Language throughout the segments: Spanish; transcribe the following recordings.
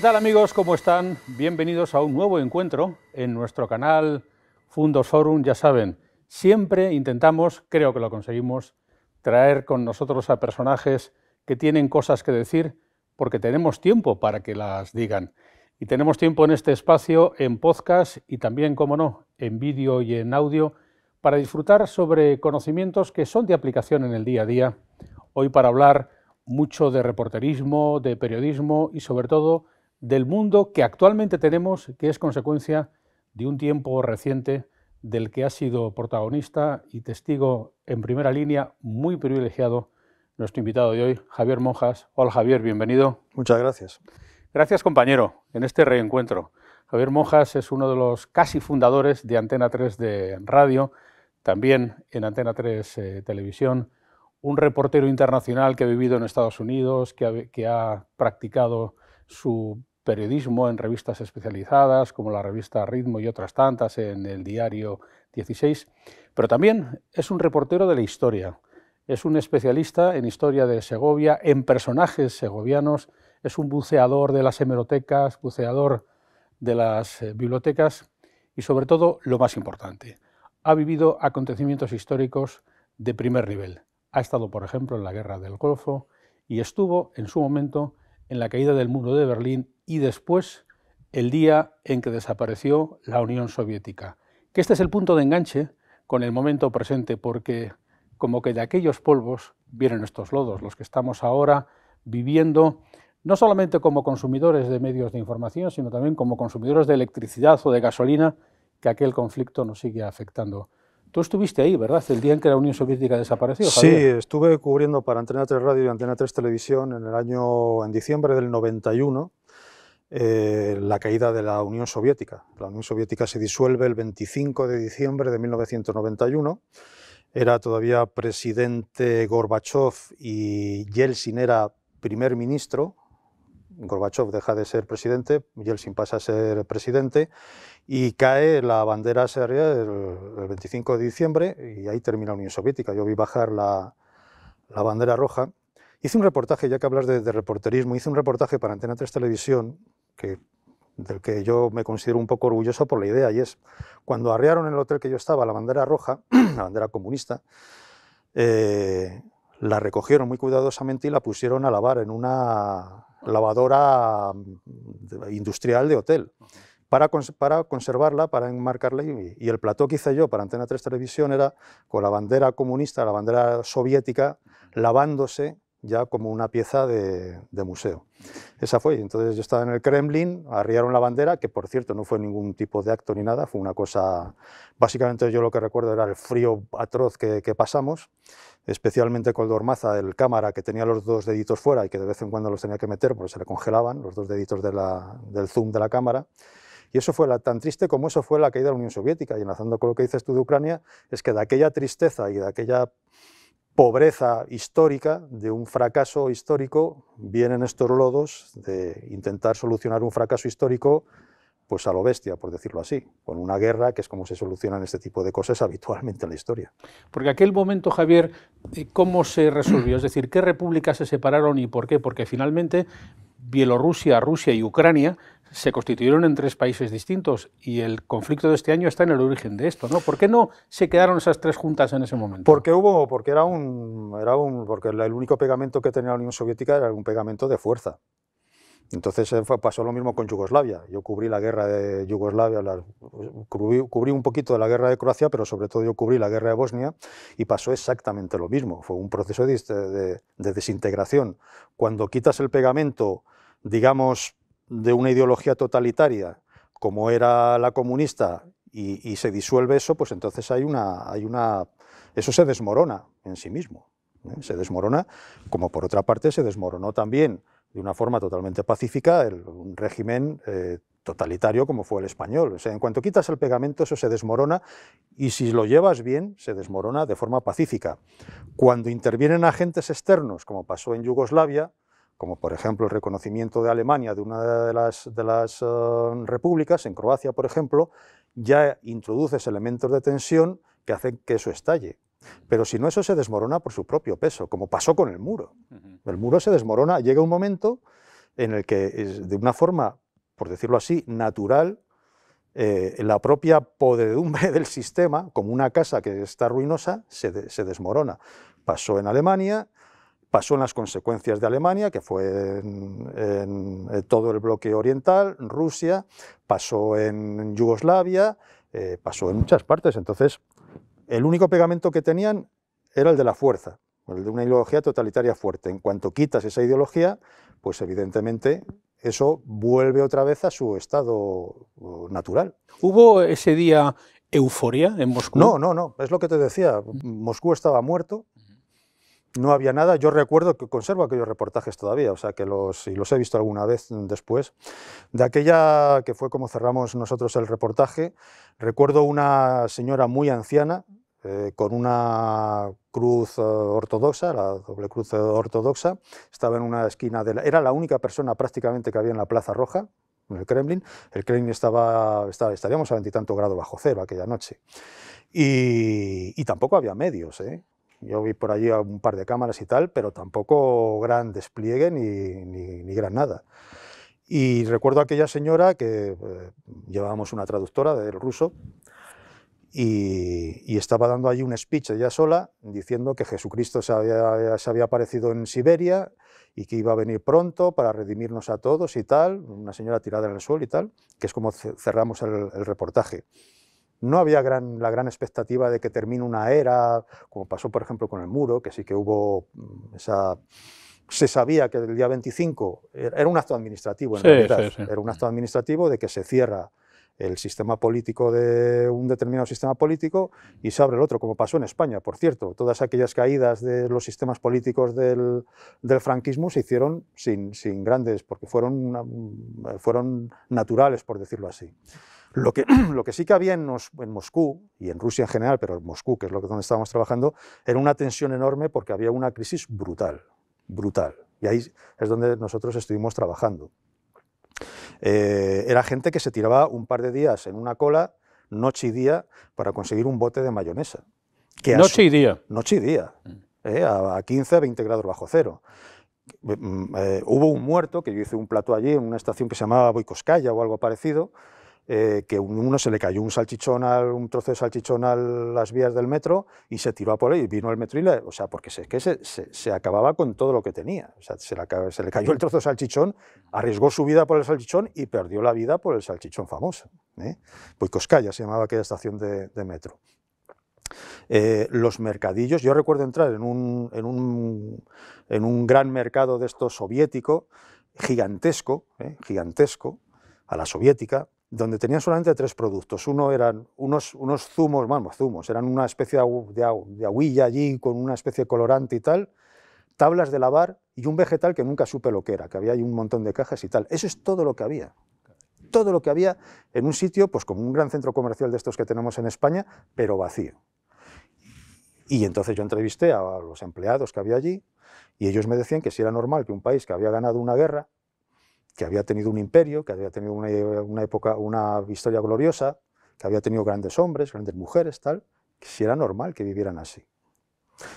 ¿Qué tal amigos? ¿Cómo están? Bienvenidos a un nuevo encuentro en nuestro canal Fundos Forum. Ya saben, siempre intentamos, creo que lo conseguimos, traer con nosotros a personajes que tienen cosas que decir porque tenemos tiempo para que las digan. Y tenemos tiempo en este espacio, en podcast y también, como no, en vídeo y en audio para disfrutar sobre conocimientos que son de aplicación en el día a día. Hoy para hablar mucho de reporterismo, de periodismo y sobre todo del mundo que actualmente tenemos, que es consecuencia de un tiempo reciente del que ha sido protagonista y testigo en primera línea muy privilegiado nuestro invitado de hoy, Javier Monjas. Hola Javier, bienvenido. Muchas gracias. Gracias compañero en este reencuentro. Javier Monjas es uno de los casi fundadores de Antena 3 de radio, también en Antena 3 eh, televisión, un reportero internacional que ha vivido en Estados Unidos, que ha practicado su periodismo en revistas especializadas como la revista Ritmo y otras tantas en el diario 16, pero también es un reportero de la historia, es un especialista en historia de Segovia, en personajes segovianos, es un buceador de las hemerotecas, buceador de las eh, bibliotecas y sobre todo, lo más importante, ha vivido acontecimientos históricos de primer nivel. Ha estado, por ejemplo, en la Guerra del Golfo y estuvo en su momento en la caída del muro de Berlín y después el día en que desapareció la Unión Soviética. Que este es el punto de enganche con el momento presente, porque como que de aquellos polvos vienen estos lodos, los que estamos ahora viviendo, no solamente como consumidores de medios de información, sino también como consumidores de electricidad o de gasolina, que aquel conflicto nos sigue afectando. Tú estuviste ahí, ¿verdad? El día en que la Unión Soviética desapareció. Sí, estuve cubriendo para Antena 3 Radio y Antena 3 Televisión en el año, en diciembre del 91, eh, la caída de la Unión Soviética. La Unión Soviética se disuelve el 25 de diciembre de 1991. Era todavía presidente Gorbachev y Yeltsin era primer ministro. Gorbachev deja de ser presidente, Yeltsin pasa a ser presidente y cae la bandera seria el, 25 de diciembre y ahí termina la Unión Soviética. Yo vi bajar la, la bandera roja. Hice un reportaje, ya que hablas de, reporterismo, hice un reportaje para Antena 3 Televisión que, del que yo me considero un poco orgulloso por la idea y es cuando arrearon en el hotel que yo estaba la bandera roja, la bandera comunista, eh, la recogieron muy cuidadosamente y la pusieron a lavar en una lavadora mm, industrial de hotel. Para, para conservarla, para enmarcarla, y, y, el plató que hice yo para Antena 3 Televisión era con la bandera comunista, la bandera soviética, lavándose ya como una pieza de, museo. Esa fue. Entonces yo estaba en el Kremlin, arriaron la bandera, que por cierto no fue ningún tipo de acto ni nada, fue una cosa... Básicamente yo lo que recuerdo era el frío atroz que, pasamos, especialmente con el Dormaza, el cámara, que tenía los dos deditos fuera y que de vez en cuando los tenía que meter porque se le congelaban los dos deditos del zoom de la cámara. Y eso fue la, tan triste como eso fue la caída de la Unión Soviética. Y enlazando con lo que dices tú de Ucrania, es que de aquella tristeza y de aquella pobreza histórica, de un fracaso histórico, vienen estos lodos de intentar solucionar un fracaso histórico pues a lo bestia, por decirlo así, con una guerra, que es como se solucionan este tipo de cosas habitualmente en la historia. Porque aquel momento, Javier, eh, ¿cómo se resolvió? Es decir, ¿qué repúblicas se separaron y por qué? Porque finalmente Bielorrusia, Rusia y Ucrania se constituyeron en tres países distintos y el conflicto de este año está en el origen de esto, ¿no? ¿Por qué no se quedaron esas tres juntas en ese momento? Porque hubo, porque era un, era un, porque el único pegamento que tenía la Unión Soviética era un pegamento de fuerza. Entonces eh, pasó lo mismo con Yugoslavia. Yo cubrí la guerra de Yugoslavia, cubrí, un poquito de la guerra de Croacia, pero sobre todo yo cubrí la guerra de Bosnia y pasó exactamente lo mismo. Fue un proceso de, desintegración. Cuando quitas el pegamento, digamos, de una ideología totalitaria, como era la comunista, y, se disuelve eso, pues entonces hay una, hay una, eso se desmorona en sí mismo. ¿eh? Se desmorona, como por otra parte se desmoronó también de una forma totalmente pacífica un régimen eh, totalitario como fue el español. en cuanto quitas el pegamento, eso se desmorona y si lo llevas bien, se desmorona de forma pacífica. Cuando intervienen agentes externos, como pasó en Yugoslavia, como por ejemplo el reconocimiento de Alemania de una de las, de las eh, repúblicas, en Croacia por ejemplo, ya introduces elementos de tensión que hacen que eso estalle. Pero si no, eso se desmorona por su propio peso, como pasó con el muro. El muro se desmorona, llega un momento en el que, de una forma, por decirlo así, natural, eh, la propia podredumbre del sistema, como una casa que está ruinosa, se, desmorona. Pasó en Alemania, pasó en las consecuencias de Alemania, que fue en, eh, todo el bloque oriental, Rusia, pasó en Yugoslavia, eh, pasó en muchas partes. Entonces, el único pegamento que tenían era el de la fuerza, el de una ideología totalitaria fuerte. En cuanto quitas esa ideología, pues evidentemente eso vuelve otra vez a su estado uh, natural. ¿Hubo ese día euforia en Moscú? No, no, no, es lo que te decía. Moscú estaba muerto, no había nada. Yo recuerdo que conservo aquellos reportajes todavía, o sea que los, y los he visto alguna vez después. De aquella que fue como cerramos nosotros el reportaje, recuerdo una señora muy anciana, eh, con una cruz eh, ortodoxa, la doble cruz eh, ortodoxa, estaba en una esquina de era la única persona prácticamente que había en la Plaza Roja, en el Kremlin. El Kremlin estaba, estaba estaríamos a veintitantos grados bajo cero aquella noche. Y, tampoco había medios, Yo vi por allí un par de cámaras y tal, pero tampoco gran despliegue ni, ni, gran nada. Y recuerdo a aquella señora que llevábamos una traductora del ruso, y, estaba dando allí un speech ella sola, diciendo que Jesucristo se había, aparecido en Siberia y que iba a venir pronto para redimirnos a todos y tal, una señora tirada en el suelo y tal, que es como cerramos el, reportaje. No había la gran expectativa de que termine una era, como pasó por ejemplo con el muro, que sí que hubo mm, esa se sabía que el día 25 era un acto administrativo, en realidad, era un acto administrativo de que se cierra el sistema político de un determinado sistema político y se abre el otro, como pasó en España, por cierto. Todas aquellas caídas de los sistemas políticos del, franquismo se hicieron sin, grandes, porque fueron, mm, fueron naturales, por decirlo así. Lo que, lo que sí que había en, Moscú, y en Rusia en general, pero en Moscú, que es lo que, donde estábamos trabajando, era una tensión enorme porque había una crisis brutal, brutal. Y ahí es donde nosotros estuvimos trabajando. Eh, era gente que se tiraba un par de días en una cola, noche y día, para conseguir un bote de mayonesa. noche y día. Noche y día, mm. eh, a 15, 20 grados bajo cero. Mm, eh, hubo un muerto, que yo hice un plato allí en una estación que se llamaba Boicoscaya o algo parecido, eh, que uno se le cayó un salchichón, al, trozo de salchichón a las vías del metro y se tiró a por ahí. vino el metro y le, o sea, porque se, que se, acababa con todo lo que tenía, o sea, se, le cayó el trozo de salchichón, arriesgó su vida por el salchichón y perdió la vida por el salchichón famoso. ¿eh? se llamaba aquella estación de, metro. Eh, los mercadillos, yo recuerdo entrar en un, en un, en un gran mercado de estos soviético, gigantesco, ¿eh? gigantesco, a la soviética, donde tenían solamente tres productos. Uno eran unos, unos zumos, vamos, zumos, eran una especie de, aguilla de allí con una especie de colorante y tal, tablas de lavar y un vegetal que nunca supe lo que era, que había ahí un montón de cajas y tal. Eso es todo lo que había. Todo lo que había en un sitio, pues como un gran centro comercial de estos que tenemos en España, pero vacío. Y entonces yo entrevisté a los empleados que había allí y ellos me decían que si era normal que un país que había ganado una guerra que había tenido un imperio, que había tenido una, época, una historia gloriosa, que había tenido grandes hombres, grandes mujeres, tal, que si era normal que vivieran así.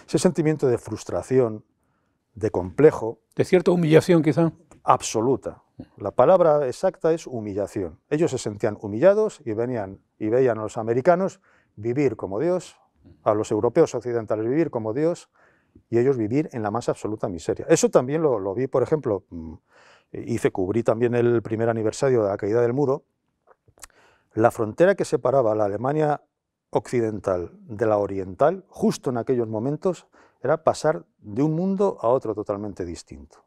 Ese sentimiento de frustración, de complejo... De cierta humillación, quizá. Absoluta. La palabra exacta es humillación. Ellos se sentían humillados y, venían, y veían a los americanos vivir como Dios, a los europeos occidentales vivir como Dios, y ellos vivir en la más absoluta miseria. Eso también lo vi, por ejemplo, mm, hice, cubrí también el primer aniversario de la caída del muro, la frontera que separaba la Alemania occidental de la oriental, justo en aquellos momentos, era pasar de un mundo a otro totalmente distinto.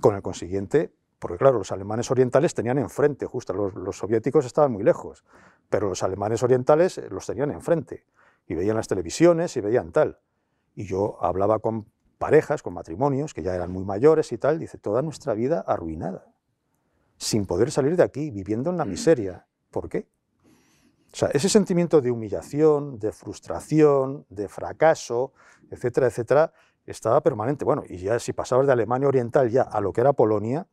Con el consiguiente, porque claro, los alemanes orientales tenían enfrente, justo los soviéticos estaban muy lejos, pero los alemanes orientales los tenían enfrente, y veían las televisiones y veían tal. Y yo hablaba con parejas, con matrimonios que ya eran muy mayores y tal, dice, toda nuestra vida arruinada, sin poder salir de aquí, viviendo en la mm. miseria. ¿Por qué? O sea, ese sentimiento de humillación, de frustración, de fracaso, etcétera, etcétera, estaba permanente. Bueno, y ya si pasabas de Alemania Oriental ya a lo que era Polonia,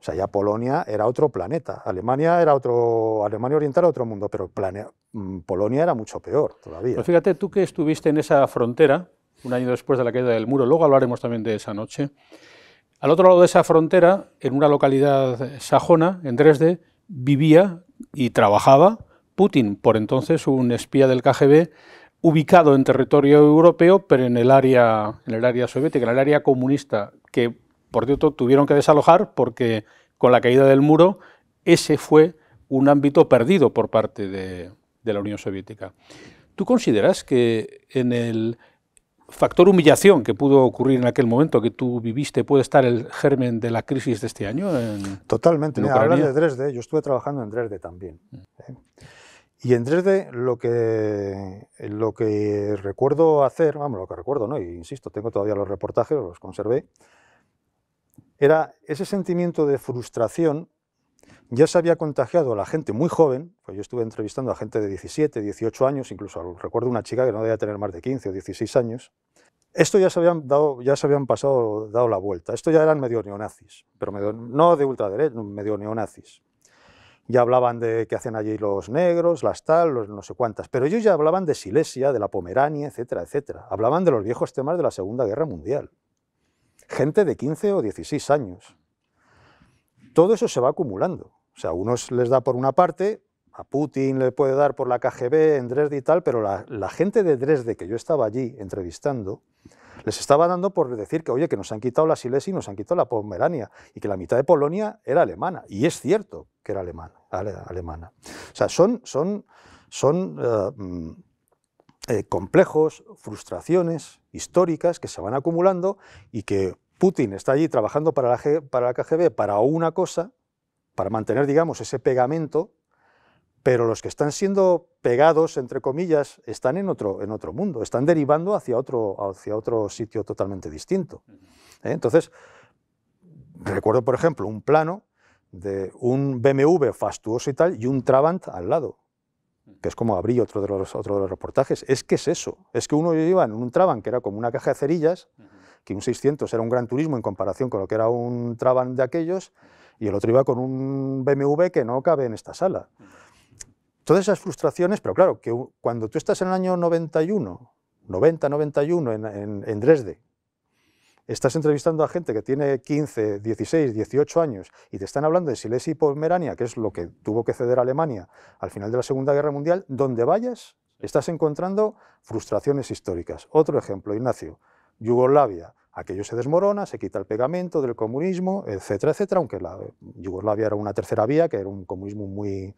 o sea, ya Polonia era otro planeta, Alemania era otro, Alemania Oriental era otro mundo, pero mm, Polonia era mucho peor todavía. Pero fíjate, tú que estuviste en esa frontera, un año después de la caída del muro, luego hablaremos también de esa noche. Al otro lado de esa frontera, en una localidad sajona, en Dresde, vivía y trabajaba Putin, por entonces un espía del KGB, ubicado en territorio europeo, pero en el área, en el área soviética, en el área comunista, que por cierto tuvieron que desalojar porque con la caída del muro ese fue un ámbito perdido por parte de, de la Unión Soviética. ¿Tú consideras que en el factor humillación que pudo ocurrir en aquel momento que tú viviste puede estar el germen de la crisis de este año? Totalmente. En de Dresde, yo estuve trabajando en Dresde también. ¿eh? Y en Dresde lo que, lo que recuerdo hacer, vamos, lo que recuerdo, ¿no? Y insisto, tengo todavía los reportajes, los conservé, era ese sentimiento de frustración ya se había contagiado a la gente muy joven, pues yo estuve entrevistando a gente de 17, 18 años, incluso recuerdo una chica que no debía tener más de 15 o 16 años. Esto ya se habían, dado, ya se habían pasado, dado la vuelta. Esto ya eran medio neonazis, pero no de ultraderecha, medio neonazis. Ya hablaban de qué hacen allí los negros, las tal, no sé cuántas, pero ellos ya hablaban de Silesia, de la Pomerania, etcétera, etcétera. Hablaban de los viejos temas de la Segunda Guerra Mundial. Gente de 15 o 16 años. Todo eso se va acumulando. O sea, unos les da por una parte, a Putin le puede dar por la KGB en Dresde y tal, pero la, gente de Dresde que yo estaba allí entrevistando, les estaba dando por decir que, oye, que nos han quitado la Silesia y nos han quitado la Pomerania, y que la mitad de Polonia era alemana. Y es cierto que era alemana. alemana. O sea, son, son, son eh, mm, eh, complejos, frustraciones históricas que se van acumulando y que Putin está allí trabajando para la, para la KGB para una cosa para mantener, digamos, ese pegamento, pero los que están siendo pegados, entre comillas, están en otro, en otro mundo, están derivando hacia otro, hacia otro sitio totalmente distinto. ¿eh? Entonces, recuerdo, por ejemplo, un plano de un BMW fastuoso y tal, y un Trabant al lado, que es como abrí otro de los, otros reportajes. Es que es eso, es que uno iba en un Trabant, que era como una caja de cerillas, que un 600 era un gran turismo en comparación con lo que era un traban de aquellos, y el otro iba con un BMW que no cabe en esta sala. Todas esas frustraciones, pero claro, que cuando tú estás en el año 91, 90, 91, en, Dresde, estás entrevistando a gente que tiene 15, 16, 18 años y te están hablando de Silesia y Pomerania, que es lo que tuvo que ceder a Alemania al final de la Segunda Guerra Mundial, donde vayas estás encontrando frustraciones históricas. Otro ejemplo, Ignacio, Yugoslavia, aquello se desmorona, se quita el pegamento del comunismo, etcétera, etcétera, aunque la eh, Yugoslavia era una tercera vía, que era un comunismo muy...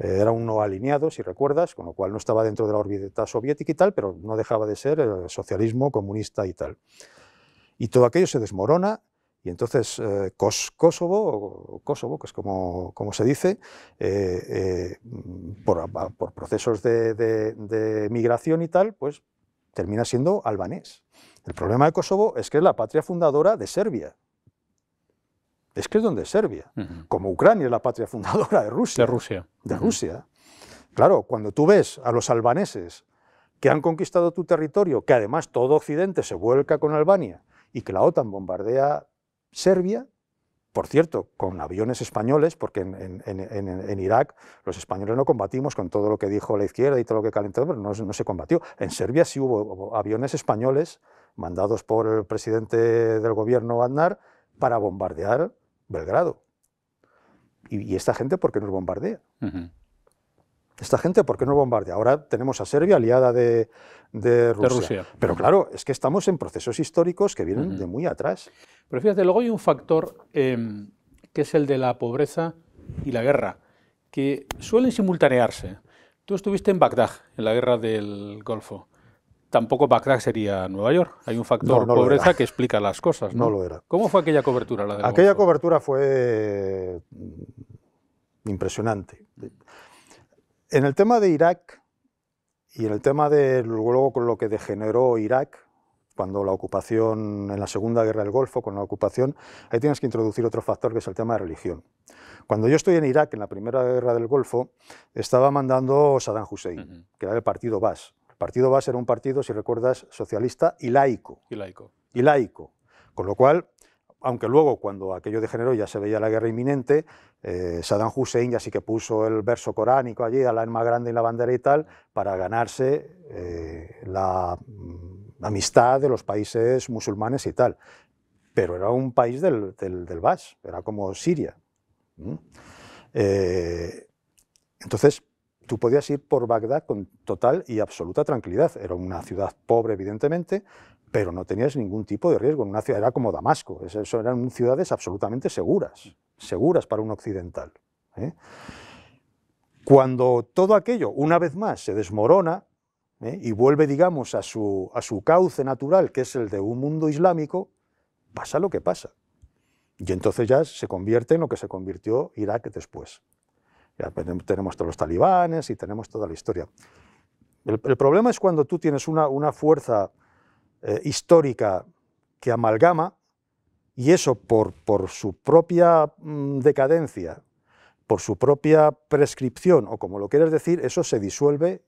Eh, era un no alineado, si recuerdas, con lo cual no estaba dentro de la órbita soviética y tal, pero no dejaba de ser el socialismo comunista y tal. Y todo aquello se desmorona, y entonces eh, Kosovo, Kosovo, que es como, se dice, por, procesos de migración y tal, pues termina siendo albanés. El problema de Kosovo es que es la patria fundadora de Serbia. Es que es donde Serbia. Como Ucrania es la patria fundadora de Rusia. De Rusia. De Rusia. Claro, cuando tú ves a los albaneses que han conquistado tu territorio, que además todo Occidente se vuelca con Albania y que la OTAN bombardea Serbia, por cierto, con aviones españoles, porque en, Irak los españoles no combatimos con todo lo que dijo la izquierda y todo lo que calentó, pero no, no se combatió. En Serbia sí hubo aviones españoles mandados por el presidente del gobierno Aznar para bombardear Belgrado. ¿Y, esta gente por qué nos bombardea? ¿Esta gente por qué nos bombardea? Ahora tenemos a Serbia aliada de, Rusia. Pero claro, es que estamos en procesos históricos que vienen de muy atrás. Pero fíjate, luego hay un factor em, que es el de la pobreza y la guerra, que suelen simultanearse. Tú estuviste en Bagdad, en la guerra del Golfo tampoco Bagdad sería Nueva York. Hay un factor no, pobreza que explica las cosas. ¿no? lo era. ¿Cómo fue aquella cobertura? aquella cobertura fue mm, impresionante. En el tema de Irak y en el tema de luego con lo que degeneró Irak, cuando la ocupación, en la Segunda Guerra del Golfo, con la ocupación, ahí tienes que introducir otro factor que es el tema de religión. Cuando yo estoy en Irak, en la Primera Guerra del Golfo, estaba mandando Saddam Hussein, que era del partido Bas. Partido va a ser un partido, si recuerdas, socialista y laico. Y laico. Y laico. Con lo cual, aunque luego cuando aquello degeneró ya se veía la guerra inminente, eh, Saddam Hussein ya sí que puso el verso coránico allí, al alma grande y la bandera y tal, para ganarse eh, mm, la amistad de los países musulmanes y tal. Pero era un país del, del, Bas, era como Siria. Eh, entonces, tú podías ir por Bagdad con total y absoluta tranquilidad. Era una ciudad pobre, evidentemente, pero no tenías ningún tipo de riesgo. Una ciudad, era como Damasco, eran ciudades absolutamente seguras, seguras para un occidental. ¿eh? Cuando todo aquello, una vez más, se desmorona ¿eh? y vuelve, digamos, a su cauce natural, que es el de un mundo islámico, pasa lo que pasa. Y entonces ya se convierte en lo que se convirtió Irak después tenemos todos los talibanes y tenemos toda la historia. El, problema es cuando tú tienes una, fuerza eh, histórica que amalgama y eso por, su propia mm, decadencia, por su propia prescripción o como lo quieres decir, eso se disuelve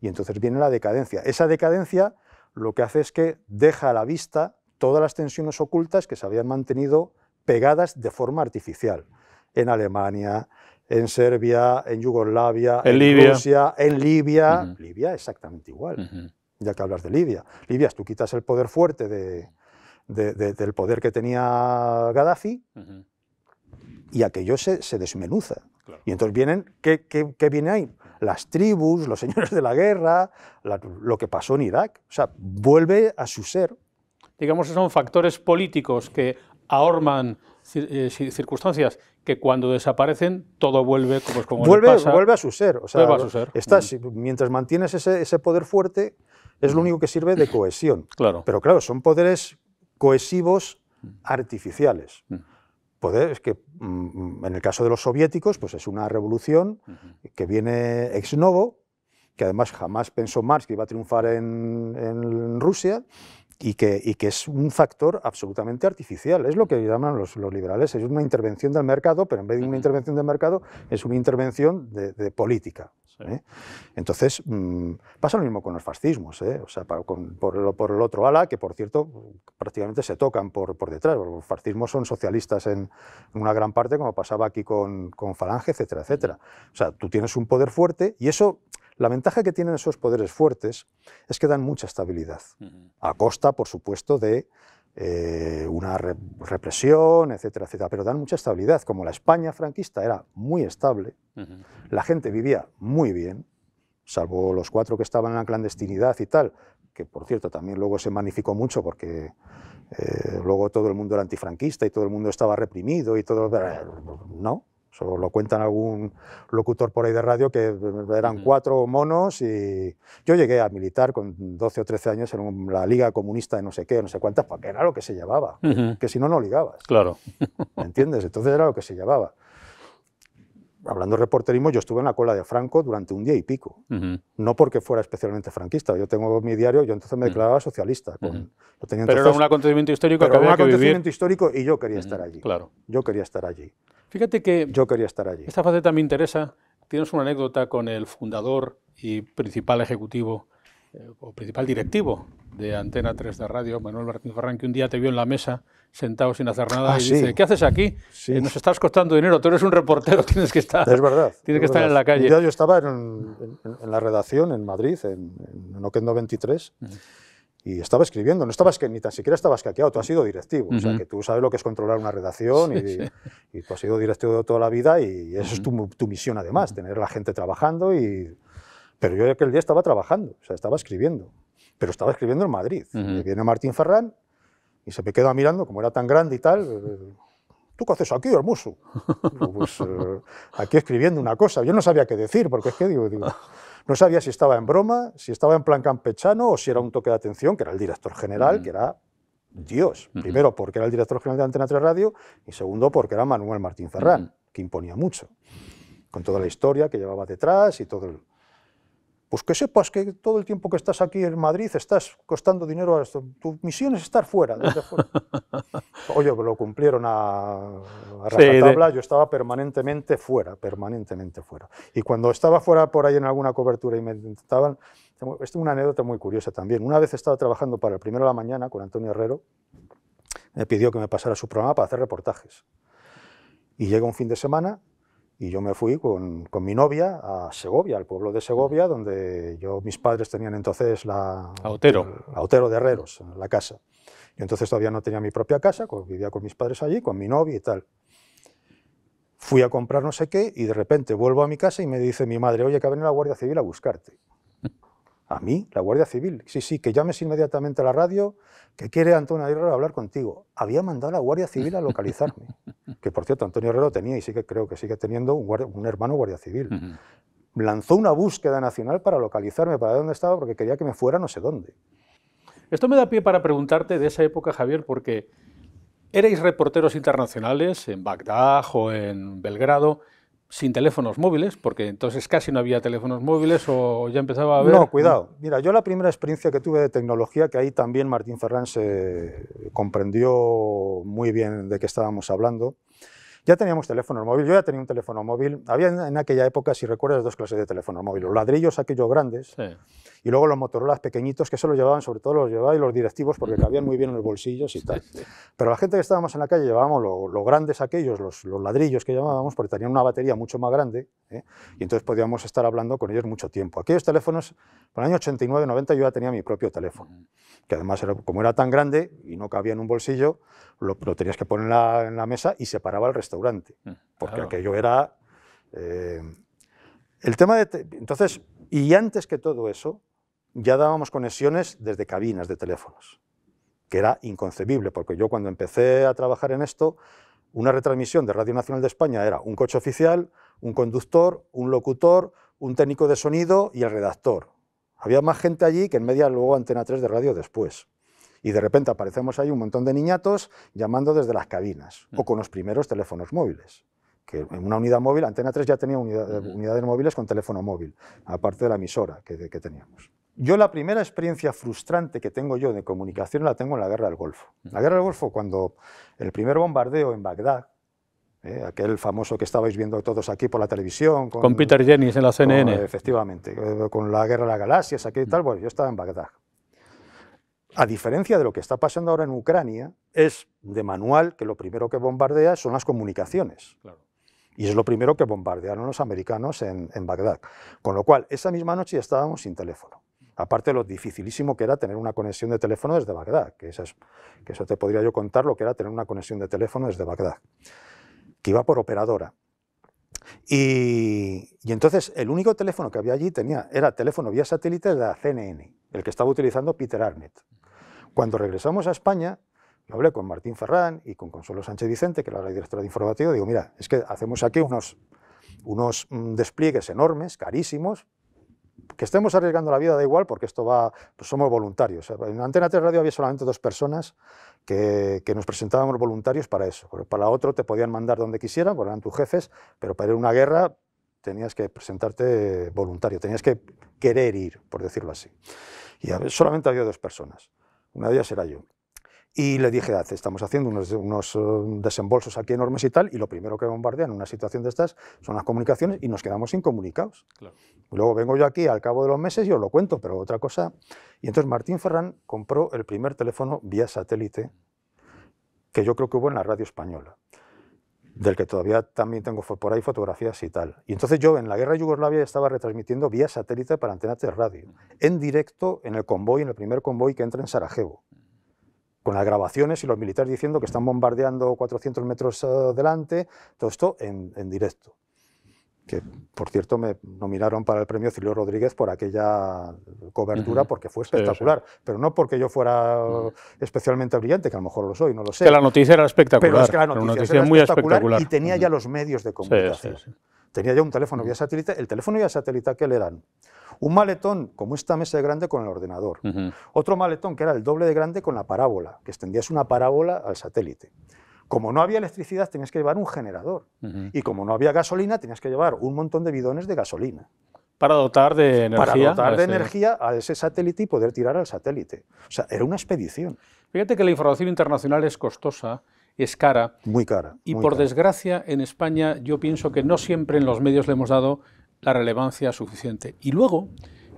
y entonces viene la decadencia. Esa decadencia lo que hace es que deja a la vista todas las tensiones ocultas que se habían mantenido pegadas de forma artificial en Alemania, en Serbia, en Yugoslavia, en, Rusia, en Libia. Libia exactamente igual, ya que hablas de Libia. Libia, tú quitas el poder fuerte de, del poder que tenía Gaddafi y aquello se, desmenuza. Y entonces vienen, ¿qué, viene ahí? Las tribus, los señores de la guerra, lo que pasó en Irak. O sea, vuelve a su ser. Digamos que son factores políticos que ahorman eh, circunstancias que cuando desaparecen todo vuelve como, como vuelve, vuelve a su ser. O sea, a Estás, mm. Mientras mantienes ese, poder fuerte, es lo mm. único que sirve de cohesión. Claro. Pero claro, son poderes cohesivos mm. artificiales. Poderes que, en el caso de los soviéticos, pues es una revolución que viene ex novo, que además jamás pensó Marx que iba a triunfar en Rusia, y que, es un factor absolutamente artificial. Es lo que llaman los, liberales, es una intervención del mercado, pero en vez de una intervención del mercado, es una intervención de política. ¿eh? Entonces, mm, pasa lo mismo con los fascismos, ¿eh? o sea, por, el, otro ala, que por cierto, prácticamente se tocan por, detrás. Los fascismos son socialistas en, una gran parte, como pasaba aquí con, con Falange, etcétera, etcétera. Mm. O sea, tú tienes un poder fuerte y eso la ventaja que tienen esos poderes fuertes es que dan mucha estabilidad, mm. a costa, por supuesto, de eh, una represión, etcétera, etcétera, pero dan mucha estabilidad. Como la España franquista era muy estable, la gente vivía muy bien, salvo los cuatro que estaban en la clandestinidad y tal, que por cierto también luego se magnificó mucho porque eh, luego todo el mundo era antifranquista y todo el mundo estaba reprimido y todo... Eh, no, o lo cuentan algún locutor por ahí de radio que eh, eran cuatro monos y yo llegué a militar con 12 o 13 años en la Liga Comunista de no sé qué, no sé cuántas, porque era lo que se llevaba, que si no, no ligabas. Claro. ¿Me entiendes? Entonces era lo que se llevaba hablando de reporterismo, yo estuve en la cola de Franco durante un día y pico. No porque fuera especialmente franquista. Yo tengo mi diario, yo entonces me declaraba socialista. pero era un acontecimiento histórico que un acontecimiento histórico y yo quería estar allí. Claro. Yo quería estar allí. Fíjate que... Yo quería estar allí. Esta faceta me interesa. Tienes una anécdota con el fundador y principal ejecutivo eh, o principal directivo de Antena 3 de Radio, Manuel Martín Ferran, que un día te vio en la mesa sentado sin hacer nada ah, y dice, ¿qué haces aquí? Eh, nos estás costando dinero, tú eres un reportero, tienes que estar, es verdad, tienes que estar en la calle. Yo, yo estaba en, la redacción en Madrid, en, en Oquendo 23, y estaba escribiendo, no estabas que, ni tan siquiera estabas caqueado, tú has sido directivo, o sea que tú sabes lo que es controlar una redacción y, tú has sido directivo toda la vida y eso es tu, misión además, tener a la gente trabajando y... Pero yo aquel día estaba trabajando, o sea, estaba escribiendo, pero estaba escribiendo en Madrid. Y viene Martín Ferrán y se me queda mirando, como era tan grande y tal, eh, ¿tú qué haces aquí, hermoso? Pues, eh, aquí escribiendo una cosa. Yo no sabía qué decir, porque es que digo, no sabía si estaba en broma, si estaba en plan campechano o si era un toque de atención, que era el director general, que era Dios. Primero, porque era el director general de Antena 3 Radio y segundo, porque era Manuel Martín Ferrán, que imponía mucho, con toda la historia que llevaba detrás y todo el... Pues que sepas que todo el tiempo que estás aquí en Madrid estás costando dinero a esto. Tu misión es estar fuera. Desde fuera. Oye, lo cumplieron a, a rajatabla, yo estaba permanentemente fuera, permanentemente fuera. Y cuando estaba fuera por ahí en alguna cobertura y me intentaban... Esto es una anécdota muy curiosa también. Una vez estaba trabajando para el primero de la mañana con Antonio Herrero, me pidió que me pasara su programa para hacer reportajes. Y llega un fin de semana y yo me fui con, mi novia a Segovia, al pueblo de Segovia, donde yo, mis padres tenían entonces la... A Otero. La Otero de Herreros, la casa. Yo entonces todavía no tenía mi propia casa, vivía con mis padres allí, con mi novia y tal. Fui a comprar no sé qué y de repente vuelvo a mi casa y me dice mi madre, oye, que ha venido la Guardia Civil a buscarte. A mí, la Guardia Civil. Sí, sí, que llames inmediatamente a la radio, que quiere Antonio Herrero hablar contigo. Había mandado a la Guardia Civil a localizarme. que por cierto, Antonio Herrero tenía y sí creo que sigue teniendo un, hermano Guardia Civil. Lanzó una búsqueda nacional para localizarme, para dónde estaba, porque quería que me fuera no sé dónde. Esto me da pie para preguntarte de esa época, Javier, porque erais reporteros internacionales en Bagdad o en Belgrado sin teléfonos móviles, porque entonces casi no había teléfonos móviles o ya empezaba a haber... No, cuidado. Mira, yo la primera experiencia que tuve de tecnología, que ahí también Martín Ferrán se comprendió muy bien de qué estábamos hablando, ya teníamos teléfono móvil, yo ya tenía un teléfono móvil. Había en, aquella época, si recuerdas, dos clases de teléfono móvil. Los ladrillos, aquellos grandes, y luego los Motorola pequeñitos, que se los llevaban, sobre todo los llevaban y los directivos, porque cabían muy bien en los bolsillos y tal. Pero la gente que estábamos en la calle llevábamos los grandes aquellos, los, ladrillos que llamábamos, porque tenían una batería mucho más grande, ¿eh? y entonces podíamos estar hablando con ellos mucho tiempo. Aquellos teléfonos, por el año 89, 90, yo ya tenía mi propio teléfono, que además, como era tan grande y no cabía en un bolsillo, lo, tenías que poner en la, en la mesa y separaba el resto Mm, porque aquello era... Eh, el tema de... Entonces, y antes que todo eso, ya dábamos conexiones desde cabinas de teléfonos, que era inconcebible, porque yo cuando empecé a trabajar en esto, una retransmisión de Radio Nacional de España era un coche oficial, un conductor, un locutor, un técnico de sonido y el redactor. Había más gente allí que en media luego Antena 3 de radio después y de repente aparecemos ahí un montón de niñatos llamando desde las cabinas o mm. con los primeros teléfonos móviles que en una unidad móvil, Antena 3 ya tenía eh, unidades móviles con teléfono móvil, aparte de la emisora que, teníamos. Yo la primera experiencia frustrante que tengo yo de comunicación la tengo en la Guerra del Golfo. Mm. La Guerra del Golfo, cuando el primer bombardeo en Bagdad, eh, aquel famoso que estabais viendo todos aquí por la televisión. Con, Peter Jennings en la CNN. Eh, efectivamente, con la Guerra de las Galaxias, aquí y mm. tal, bueno, yo estaba en Bagdad. A diferencia de lo que está pasando ahora en Ucrania, es de manual que lo primero que bombardea son las comunicaciones. Y es lo primero que bombardearon los americanos en, Bagdad. Con lo cual, esa misma noche estábamos sin teléfono. Aparte de lo dificilísimo que era tener una conexión de teléfono desde Bagdad, que, eso, que eso te podría yo contar lo que era tener una conexión de teléfono desde Bagdad, que iba por operadora. Y, entonces el único teléfono que había allí tenía, era teléfono vía satélite de la CNN, el que estaba utilizando Peter Arnett. Cuando regresamos a España, lo hablé con Martín Ferrán y con Consuelo Sánchez Vicente, que era la directora de informativo, digo, mira, es que hacemos aquí unos mm, despliegues enormes, carísimos, que estemos arriesgando la vida da igual porque esto va, pues somos voluntarios. En Antena 3 Radio había solamente dos personas que, que, nos presentábamos voluntarios para eso. Para otro te podían mandar donde quisieran, porque eran tus jefes, pero para ir a una guerra tenías que presentarte voluntario, tenías que querer ir, por decirlo así. Y solamente había dos personas. Una de ellas era yo. Y le dije, estamos haciendo unos, eh, desembolsos aquí enormes y tal, y lo primero que bombardean en una situación de estas son las comunicaciones y nos quedamos incomunicados. Claro. luego vengo yo aquí al cabo de los meses y os lo cuento, pero otra cosa. Y entonces Martín Ferrán compró el primer teléfono vía satélite que yo creo que hubo en la radio española, del que todavía también tengo por ahí fotografías y tal. Y entonces yo en la guerra de Yugoslavia estaba retransmitiendo vía satélite para antenas de radio, en directo en el convoy, en el primer convoy que entra en Sarajevo con las grabaciones y los militares diciendo que están bombardeando 400 metros adelante, eh, todo esto en, en directo. Que, por cierto, me nominaron para el premio Cilio Rodríguez por aquella cobertura, porque fue espectacular. Pero no porque yo fuera especialmente brillante, que a lo mejor lo soy, no lo sé. que la noticia era espectacular. Pero es que la noticia, era muy espectacular, y tenía ya los medios de comunicación. Tenía ya un teléfono vía satélite. El teléfono vía satélite, ¿qué le dan? Un maletón como esta mesa de grande con el ordenador. Otro maletón que era el doble de grande con la parábola, que extendías una parábola al satélite. Como no había electricidad, tenías que llevar un generador. Y como no había gasolina, tenías que llevar un montón de bidones de gasolina. Para dotar de energía. Para dotar de energía a ese satélite y poder tirar al satélite. O sea, era una expedición. Fíjate que la información internacional es costosa es cara. Muy cara. Y por desgracia, en España yo pienso que no siempre en los medios le hemos dado la relevancia suficiente. Y luego,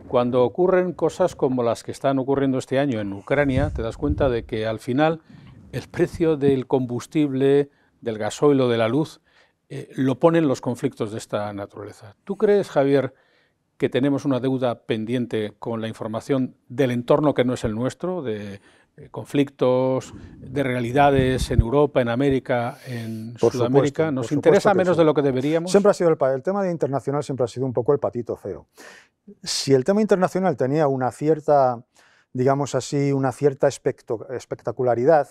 cuando ocurren cosas como las que están ocurriendo este año en Ucrania, te das cuenta de que al final el precio del combustible, del gasoil o de la luz, eh, lo ponen los conflictos de esta naturaleza. ¿Tú crees, Javier, que tenemos una deuda pendiente con la información del entorno que no es el nuestro, eh, conflictos, de realidades en Europa, en América, en Sudamérica. Nos interesa menos de lo que deberíamos. Siempre ha sido el, el tema de internacional siempre ha sido un poco el patito feo. Si el tema internacional tenía una cierta, digamos así, una cierta espectacularidad,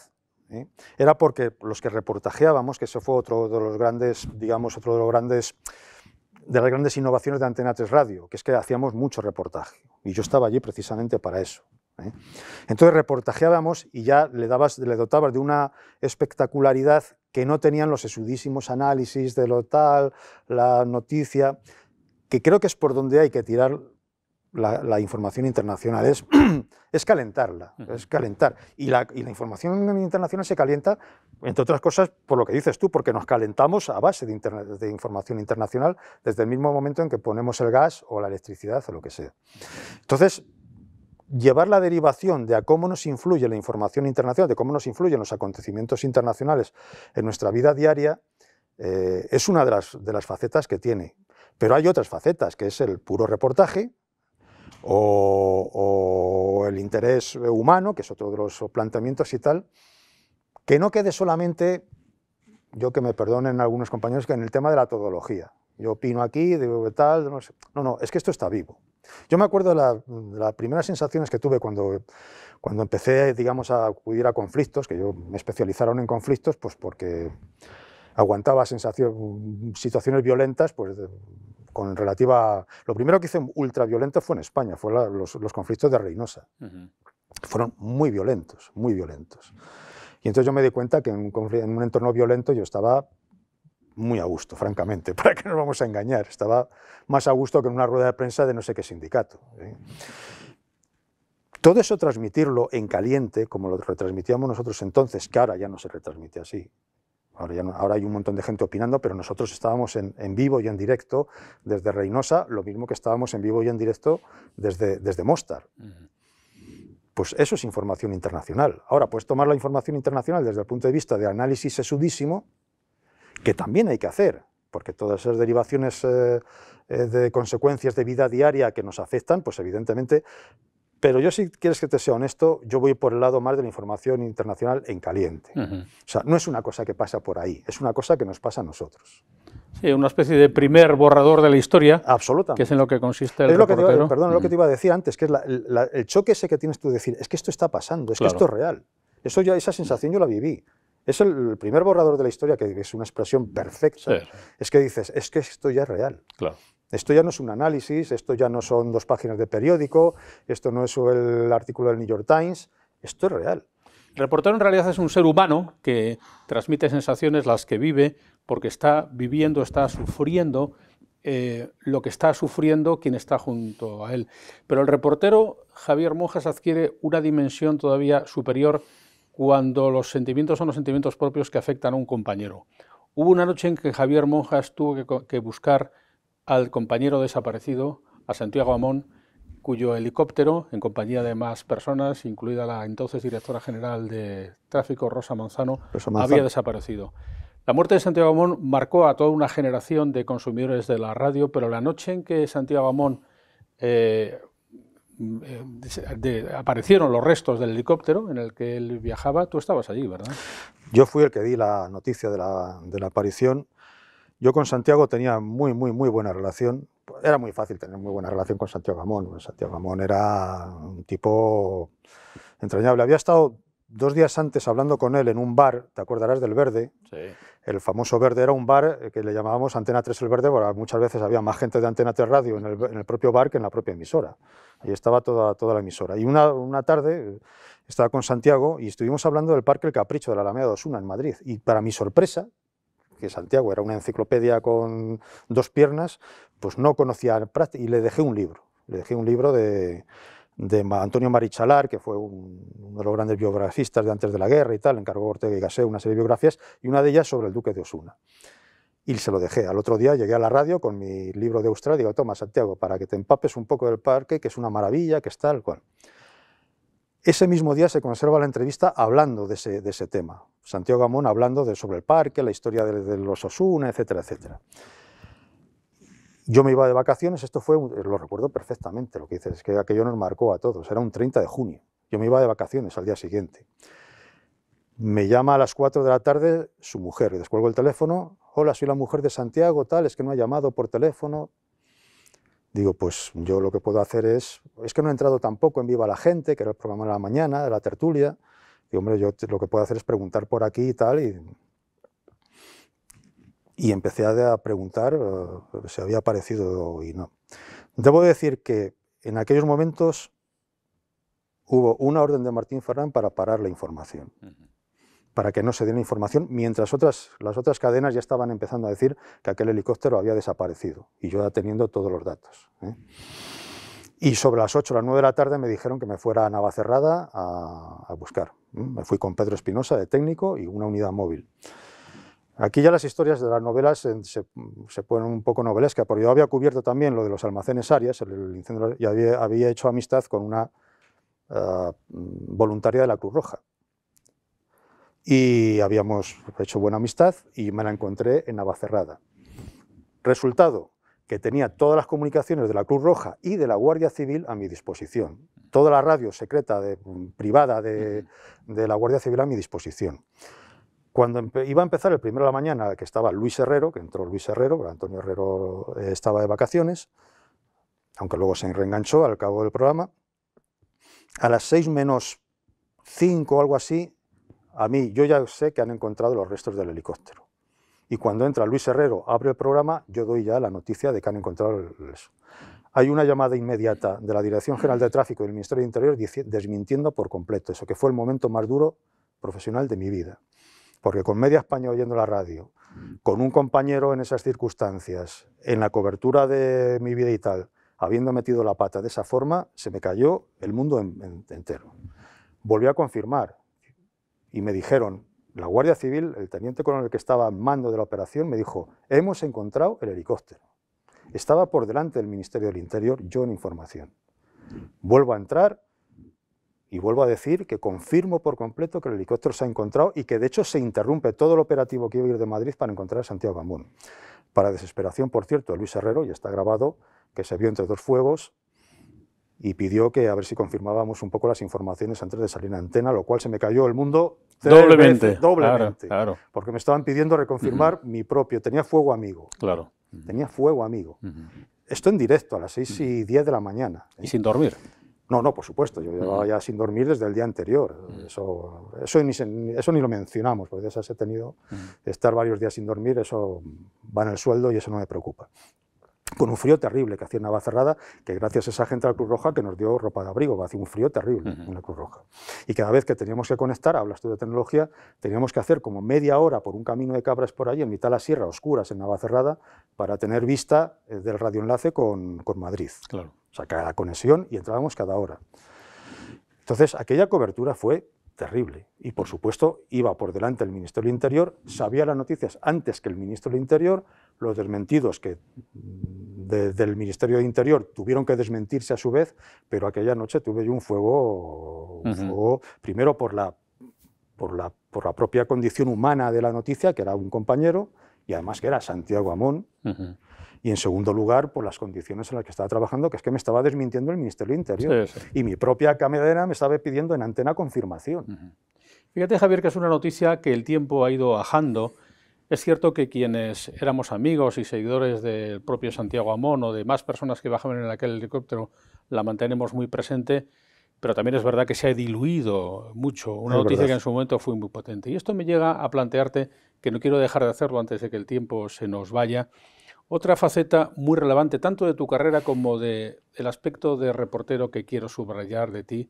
¿eh? era porque los que reportajeábamos, que eso fue otro de los grandes, digamos, otro de los grandes de las grandes innovaciones de Antena 3 Radio, que es que hacíamos mucho reportaje. Y yo estaba allí precisamente para eso. ¿eh? Entonces reportajeábamos y ya le, dabas, le dotabas de una espectacularidad que no tenían los esudísimos análisis de lo tal, la noticia, que creo que es por donde hay que tirar la, información internacional es, es calentarla, es calentar. Y la, información internacional se calienta, entre otras cosas, por lo que dices tú, porque nos calentamos a base de, de información internacional desde el mismo momento en que ponemos el gas o la electricidad o lo que sea. Entonces, llevar la derivación de cómo nos influye la información internacional, de cómo nos influyen los acontecimientos internacionales en nuestra vida diaria, eh, es una de las, facetas que tiene. Pero hay otras facetas, que es el puro reportaje, o, el interés humano, que es otro de los planteamientos y tal, que no quede solamente, yo que me perdonen algunos compañeros, que en el tema de la todología. Yo opino aquí, digo tal, no sé. No, no, es que esto está vivo. Yo me acuerdo de, las primeras sensaciones que tuve cuando, cuando empecé, digamos, a acudir a conflictos, que yo me especializaron en conflictos, pues porque aguantaba sensación, situaciones violentas, pues con relativa... Lo primero que hice ultra violento fue en España, fue los, conflictos de Reynosa. Fueron muy violentos, muy violentos. Y entonces yo me di cuenta que en un, en un entorno violento yo estaba muy a gusto, francamente, para que nos vamos a engañar. Estaba más a gusto que en una rueda de prensa de no sé qué sindicato. ¿eh? Todo eso transmitirlo en caliente, como lo retransmitíamos nosotros entonces, que ahora ya no se retransmite así. Ahora, ya ahora hay un montón de gente opinando, pero nosotros estábamos en, vivo y en directo desde Reynosa, lo mismo que estábamos en vivo y en directo desde, desde Mostar. Pues eso es información internacional. Ahora, puedes tomar la información internacional desde el punto de vista de análisis sesudísimo, que también hay que hacer, porque todas esas derivaciones eh, eh, de consecuencias de vida diaria que nos afectan, pues evidentemente, pero yo si quieres que te sea honesto, yo voy por el lado más de la información internacional en caliente. O sea, no es una cosa que pasa por ahí, es una cosa que nos pasa a nosotros. Sí, una especie de primer borrador de la historia. Absolutamente. Que es en lo que consiste el es lo que Perdón, lo que te iba a decir antes, que es el choque ese que tienes tú de decir, es que esto está pasando, es que esto es real. Eso ya, esa sensación yo la viví. Es el, primer borrador de la historia, que es una expresión perfecta. Es que dices, es que esto ya es real. Esto ya no es un análisis, esto ya no son dos páginas de periódico, esto no es el artículo del New York Times, esto es real. El reportero en realidad es un ser humano que transmite sensaciones las que vive porque está viviendo, está sufriendo eh, lo que está sufriendo quien está junto a él. Pero el reportero Javier Monjas adquiere una dimensión todavía superior cuando los sentimientos son los sentimientos propios que afectan a un compañero. Hubo una noche en que Javier Monjas tuvo que, buscar al compañero desaparecido, a Santiago Amón, cuyo helicóptero, en compañía de más personas, incluida la entonces directora general de tráfico, Rosa Manzano, había desaparecido. La muerte de Santiago Amón marcó a toda una generación de consumidores de la radio, pero la noche en que Santiago Amón eh, de, aparecieron los restos del helicóptero en el que él viajaba, tú estabas allí, ¿verdad? Yo fui el que di la noticia de la, aparición. Yo con Santiago tenía muy, muy, muy buena relación. Era muy fácil tener muy buena relación con Santiago Amón. Pues Santiago Amón era un tipo entrañable. Había estado dos días antes hablando con él en un bar, te acordarás del Verde. Sí el famoso Verde era un bar eh, que le llamábamos Antena 3 el Verde, porque muchas veces había más gente de Antena 3 Radio en el, propio bar que en la propia emisora. Ahí estaba toda, toda la emisora. Y una, tarde eh, estaba con Santiago y estuvimos hablando del Parque El Capricho de la Alameda de Osuna en Madrid. Y para mi sorpresa, que Santiago era una enciclopedia con dos piernas, pues no conocía y le dejé un libro. Le dejé un libro de de Antonio Marichalar, que fue uno de los grandes biografistas de antes de la guerra y tal, encargó a Ortega y Gasset una serie de biografías, y una de ellas sobre el duque de Osuna. Y se lo dejé. Al otro día llegué a la radio con mi libro de Australia, y digo, toma, Santiago, para que te empapes un poco del parque, que es una maravilla, que está tal cual. Ese mismo día se conserva la entrevista hablando de ese, tema. Santiago Gamón hablando de, sobre el parque, la historia de los Osuna, etcétera, etcétera. Yo me iba de vacaciones, esto fue, lo recuerdo perfectamente, lo que dices, es que aquello nos marcó a todos, era un 30 de junio, yo me iba de vacaciones al día siguiente. Me llama a las 4 de la tarde su mujer, y descuelgo el teléfono, hola, soy la mujer de Santiago, tal, es que no ha llamado por teléfono. Digo, pues yo lo que puedo hacer es, es que no he entrado tampoco en Viva la Gente, que era el programa de la mañana, de la tertulia, y hombre, yo lo que puedo hacer es preguntar por aquí y tal, y y empecé a preguntar eh, si había aparecido y no. Debo decir que en aquellos momentos hubo una orden de Martín Ferran para parar la información, para que no se diera información, mientras otras, las otras cadenas ya estaban empezando a decir que aquel helicóptero había desaparecido, y yo ya teniendo todos los datos. ¿eh? Y sobre las 8 o las 9 de la tarde me dijeron que me fuera a Navacerrada a buscar. Me fui con Pedro Espinosa de técnico y una unidad móvil. Aquí ya las historias de las novelas se, ponen un poco novelescas, porque yo había cubierto también lo de los almacenes Arias, el, incendio, y había, hecho amistad con una ah, voluntaria de la Cruz Roja. Y habíamos hecho buena amistad y me la encontré en Navacerrada. Resultado, que tenía todas las comunicaciones de la Cruz Roja y de la Guardia Civil a mi disposición. Toda la radio secreta privada de la Guardia Civil a mi disposición. Cuando iba a empezar el primero de la mañana, que estaba Luis Herrero, que entró Luis Herrero, Antonio Herrero eh, estaba de vacaciones, aunque luego se reenganchó al cabo del programa, a las seis menos cinco o algo así, a mí, yo ya sé que han encontrado los restos del helicóptero. Y cuando entra Luis Herrero, abre el programa, yo doy ya la noticia de que han encontrado eso. Hay una llamada inmediata de la Dirección General de Tráfico y del Ministerio de Interior desmintiendo por completo eso, que fue el momento más duro profesional de mi vida. Porque con Media España oyendo la radio, mm. con un compañero en esas circunstancias, en la cobertura de mi vida y tal, habiendo metido la pata de esa forma, se me cayó el mundo entero. Volví a confirmar y me dijeron, la Guardia Civil, el teniente coronel que estaba al mando de la operación, me dijo, hemos encontrado el helicóptero. Estaba por delante del Ministerio del Interior, yo en información. Mm. Vuelvo a entrar, y vuelvo a decir que confirmo por completo que el helicóptero se ha encontrado y que de hecho se interrumpe todo el operativo que iba a ir de Madrid para encontrar a Santiago Bambún. Para desesperación, por cierto, Luis Herrero, y está grabado, que se vio entre dos fuegos y pidió que a ver si confirmábamos un poco las informaciones antes de salir en antena, lo cual se me cayó el mundo doblemente, doblemente claro, porque me estaban pidiendo reconfirmar mi propio, tenía fuego amigo, claro, tenía fuego amigo. Esto en directo a las 6 y 10 de la mañana. ¿eh? Y sin dormir. No, no, por supuesto, yo llevaba ya sin dormir desde el día anterior. Eso, eso, ni, lo mencionamos, porque de esas he tenido estar varios días sin dormir, eso va en el sueldo y eso no me preocupa. Con un frío terrible que hacía Navacerrada, que gracias a esa gente de la Cruz Roja que nos dio ropa de abrigo, hacía un frío terrible en la Cruz Roja. Y cada vez que teníamos que conectar, hablas tú de tecnología, teníamos que hacer como media hora por un camino de cabras por allí, en mitad de la sierra, oscuras en Navacerrada, para tener vista eh, del radioenlace con, con Madrid. Claro. O sea, conexión y entrábamos cada hora. Entonces, aquella cobertura fue terrible. Y por supuesto, iba por delante el Ministerio del Interior, sabía las noticias antes que el Ministerio del Interior, los desmentidos que desde mm, del Ministerio del Interior tuvieron que desmentirse a su vez, pero aquella noche tuve un fuego, primero por la, por, la, por la propia condición humana de la noticia, que era un compañero, y además que era Santiago Amón. Y en segundo lugar, por las condiciones en las que estaba trabajando, que es que me estaba desmintiendo el Ministerio del Interior. Y mi propia camionera me estaba pidiendo en antena confirmación. Fíjate, Javier, que es una noticia que el tiempo ha ido ajando. Es cierto que quienes éramos amigos y seguidores del propio Santiago Amón o de más personas que bajaban en aquel helicóptero la mantenemos muy presente, pero también es verdad que se ha diluido mucho. Una noticia que en su momento fue muy potente. Y esto me llega a plantearte, que no quiero dejar de hacerlo antes de que el tiempo se nos vaya, otra faceta muy relevante tanto de tu carrera como del aspecto de reportero que quiero subrayar de ti,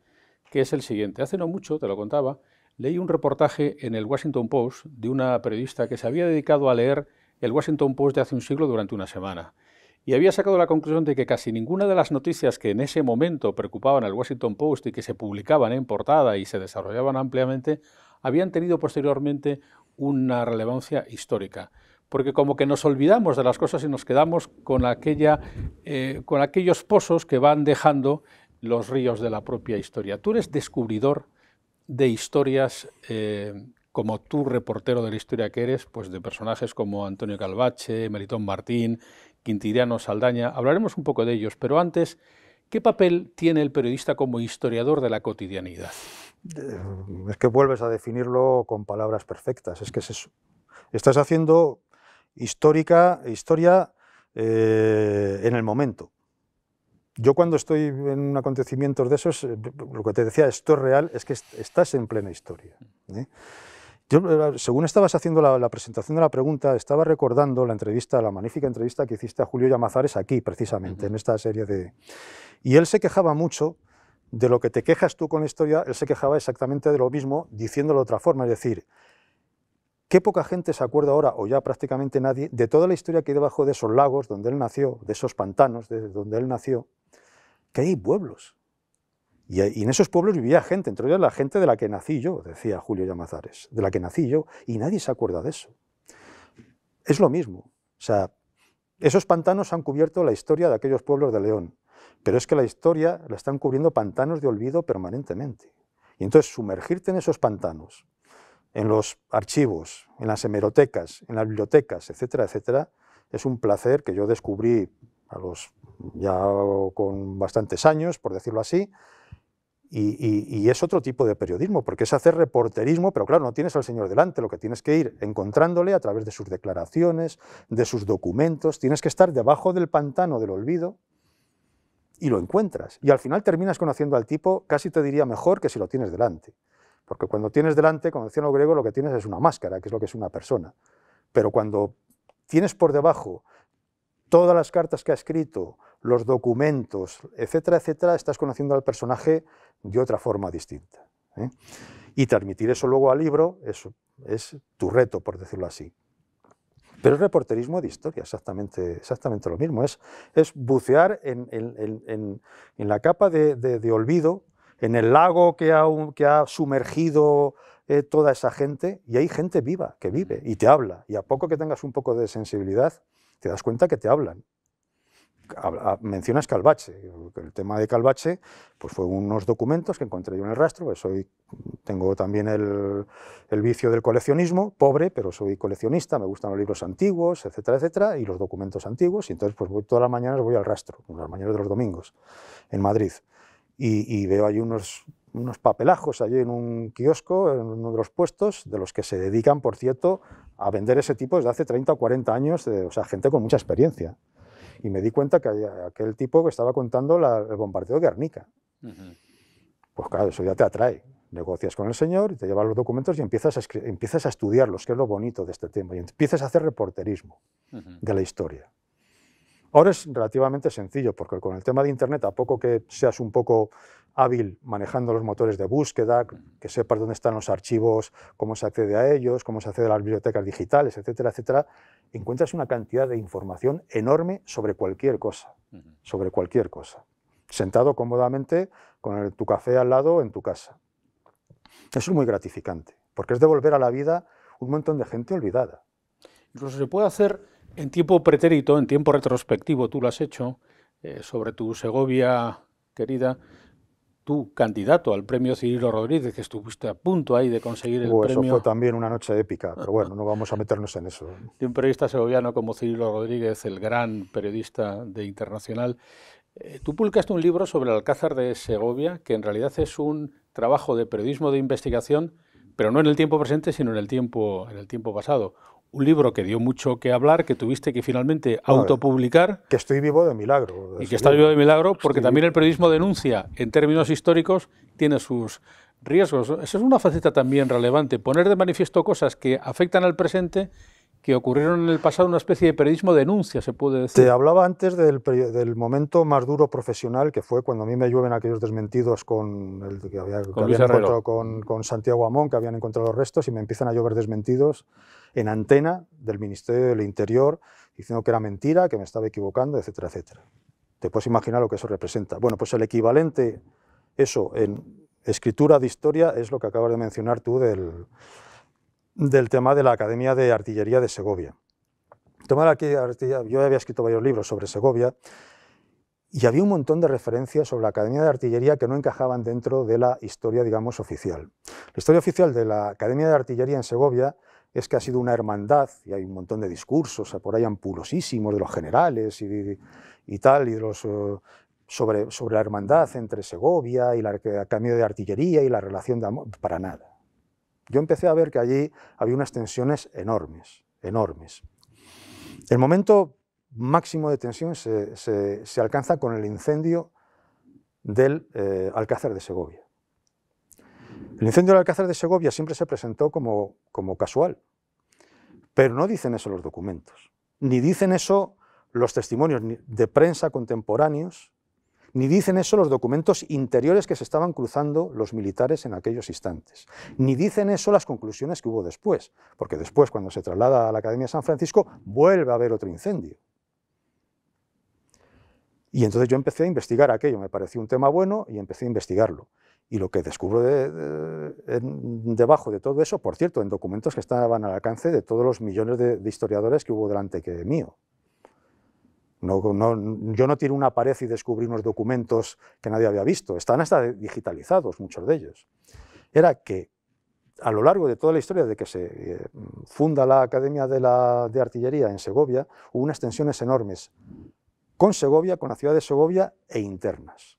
que es el siguiente. Hace no mucho, te lo contaba, leí un reportaje en el Washington Post de una periodista que se había dedicado a leer el Washington Post de hace un siglo durante una semana y había sacado la conclusión de que casi ninguna de las noticias que en ese momento preocupaban al Washington Post y que se publicaban en portada y se desarrollaban ampliamente habían tenido posteriormente una relevancia histórica porque como que nos olvidamos de las cosas y nos quedamos con, aquella, eh, con aquellos pozos que van dejando los ríos de la propia historia. Tú eres descubridor de historias, eh, como tú, reportero de la historia que eres, pues de personajes como Antonio Calvache, Meritón Martín, Quintiliano Saldaña. Hablaremos un poco de ellos, pero antes, ¿qué papel tiene el periodista como historiador de la cotidianidad? Es que vuelves a definirlo con palabras perfectas. Es que es eso. Estás haciendo histórica, historia eh, en el momento. Yo cuando estoy en un acontecimiento de esos, eh, lo que te decía, esto es real, es que estás en plena historia. ¿eh? Yo, según estabas haciendo la, presentación de la pregunta, estaba recordando la entrevista, la magnífica entrevista que hiciste a Julio Llamazares aquí, precisamente, en esta serie de... Y él se quejaba mucho de lo que te quejas tú con la historia, él se quejaba exactamente de lo mismo, diciéndolo de otra forma, es decir, Qué poca gente se acuerda ahora, o ya prácticamente nadie, de toda la historia que hay debajo de esos lagos donde él nació, de esos pantanos de donde él nació, que hay pueblos. Y, en esos pueblos vivía gente, entre ellos la gente de la que nací yo, decía Julio Llamazares, de la que nací yo, y nadie se acuerda de eso. Es lo mismo. O sea, esos pantanos han cubierto la historia de aquellos pueblos de León, pero es que la historia la están cubriendo pantanos de olvido permanentemente. Y entonces sumergirte en esos pantanos, en los archivos, en las hemerotecas, en las bibliotecas, etcétera, etcétera, es un placer que yo descubrí a ya con bastantes años, por decirlo así, y, es otro tipo de periodismo, porque es hacer reporterismo, pero claro, no tienes al señor delante, lo que tienes que ir encontrándole a través de sus declaraciones, de sus documentos, tienes que estar debajo del pantano del olvido y lo encuentras. Y al final terminas conociendo al tipo, casi te diría mejor que si lo tienes delante. Porque cuando tienes delante, como decía lo griego, lo que tienes es una máscara, que es lo que es una persona. Pero cuando tienes por debajo todas las cartas que ha escrito, los documentos, etcétera, etcétera, estás conociendo al personaje de otra forma distinta. ¿eh? Y transmitir eso luego al libro es, es tu reto, por decirlo así. Pero el reporterismo de historia, exactamente, exactamente lo mismo. Es, bucear en, la capa de olvido en el lago que ha, ha sumergido eh, toda esa gente, y hay gente viva que vive y te habla, y a poco que tengas un poco de sensibilidad, te das cuenta que te hablan. Ah, mencionas Calvache, el tema de Calvache, pues fue unos documentos que encontré yo en el rastro, soy, tengo también el, vicio del coleccionismo, pobre, pero soy coleccionista, me gustan los libros antiguos, etcétera, etcétera, y los documentos antiguos, y entonces pues voy, todas las mañanas voy al rastro, las mañanas de los domingos, en Madrid y, veo hay unos, unos papelajos allí en un kiosco, en uno de los puestos, de los que se dedican, por cierto, a vender ese tipo desde hace 30 o 40 años, o sea, gente con mucha experiencia. Y me di cuenta que aquel tipo que estaba contando el bombardeo de Guernica. Pues claro, eso ya te atrae. Negocias con el señor y te llevas los documentos y empiezas a, empiezas a estudiarlos, que es lo bonito de este tema, y empiezas a hacer reporterismo de la historia. Ahora es relativamente sencillo, porque con el tema de Internet, a poco que seas un poco hábil manejando los motores de búsqueda, que sepas dónde están los archivos, cómo se accede a ellos, cómo se accede a las bibliotecas digitales, etcétera, etcétera, encuentras una cantidad de información enorme sobre cualquier cosa, sobre cualquier cosa, sentado cómodamente con tu café al lado en tu casa. es muy gratificante, porque es devolver a la vida un montón de gente olvidada. Incluso se puede hacer en tiempo pretérito, en tiempo retrospectivo, tú lo has hecho eh, sobre tu Segovia querida, tu candidato al premio Cirilo Rodríguez, que estuviste a punto ahí de conseguir el premio. Oh, eso fue también una noche épica, pero bueno, no vamos a meternos en eso. De un periodista segoviano como Cirilo Rodríguez, el gran periodista de Internacional, eh, tú publicaste un libro sobre el Alcázar de Segovia, que en realidad es un trabajo de periodismo de investigación, pero no en el tiempo presente, sino en el tiempo, en el tiempo pasado un libro que dio mucho que hablar, que tuviste que finalmente autopublicar. Que estoy vivo de milagro. y que está vivo de milagro, porque también el periodismo denuncia, en términos históricos, tiene sus riesgos. Esa es una faceta también relevante, poner de manifiesto cosas que afectan al presente que ocurrieron en el pasado, una especie de periodismo denuncia, se puede decir. Te hablaba antes del, momento más duro profesional, que fue cuando a mí me llueven aquellos desmentidos con el, que, había, encontrado con, Santiago Amón, que habían encontrado los restos, y me empiezan a llover desmentidos en antena del Ministerio del Interior, diciendo que era mentira, que me estaba equivocando, etcétera, etcétera. Te puedes imaginar lo que eso representa. Bueno, pues el equivalente, eso, en escritura de historia, es lo que acabas de mencionar tú del del tema de la Academia de Artillería de Segovia. yo había escrito varios libros sobre Segovia y había un montón de referencias sobre la Academia de Artillería que no encajaban dentro de la historia, digamos, oficial. La historia oficial de la Academia de Artillería en Segovia es que ha sido una hermandad, y hay un montón de discursos por ahí ampulosísimos de los generales y, tal, y eh, sobre, sobre la hermandad entre Segovia y la Academia de Artillería y la relación de amor, para nada. Yo empecé a ver que allí había unas tensiones enormes, enormes. El momento máximo de tensión se, alcanza con el incendio del eh, Alcázar de Segovia. El incendio del Alcázar de Segovia siempre se presentó como, como casual, pero no dicen eso los documentos, ni dicen eso los testimonios de prensa contemporáneos ni dicen eso los documentos interiores que se estaban cruzando los militares en aquellos instantes. Ni dicen eso las conclusiones que hubo después, porque después, cuando se traslada a la Academia de San Francisco, vuelve a haber otro incendio. Y entonces yo empecé a investigar aquello, me pareció un tema bueno y empecé a investigarlo. Y lo que descubro debajo de todo eso, por cierto, en documentos que estaban al alcance de todos los millones de, historiadores que hubo delante que mío, yo no tiré una pared y descubrí unos documentos que nadie había visto. Están hasta digitalizados, muchos de ellos. Era que a lo largo de toda la historia de que se eh, funda la Academia de, la, de Artillería en Segovia, hubo unas tensiones enormes con Segovia, con la ciudad de Segovia e internas.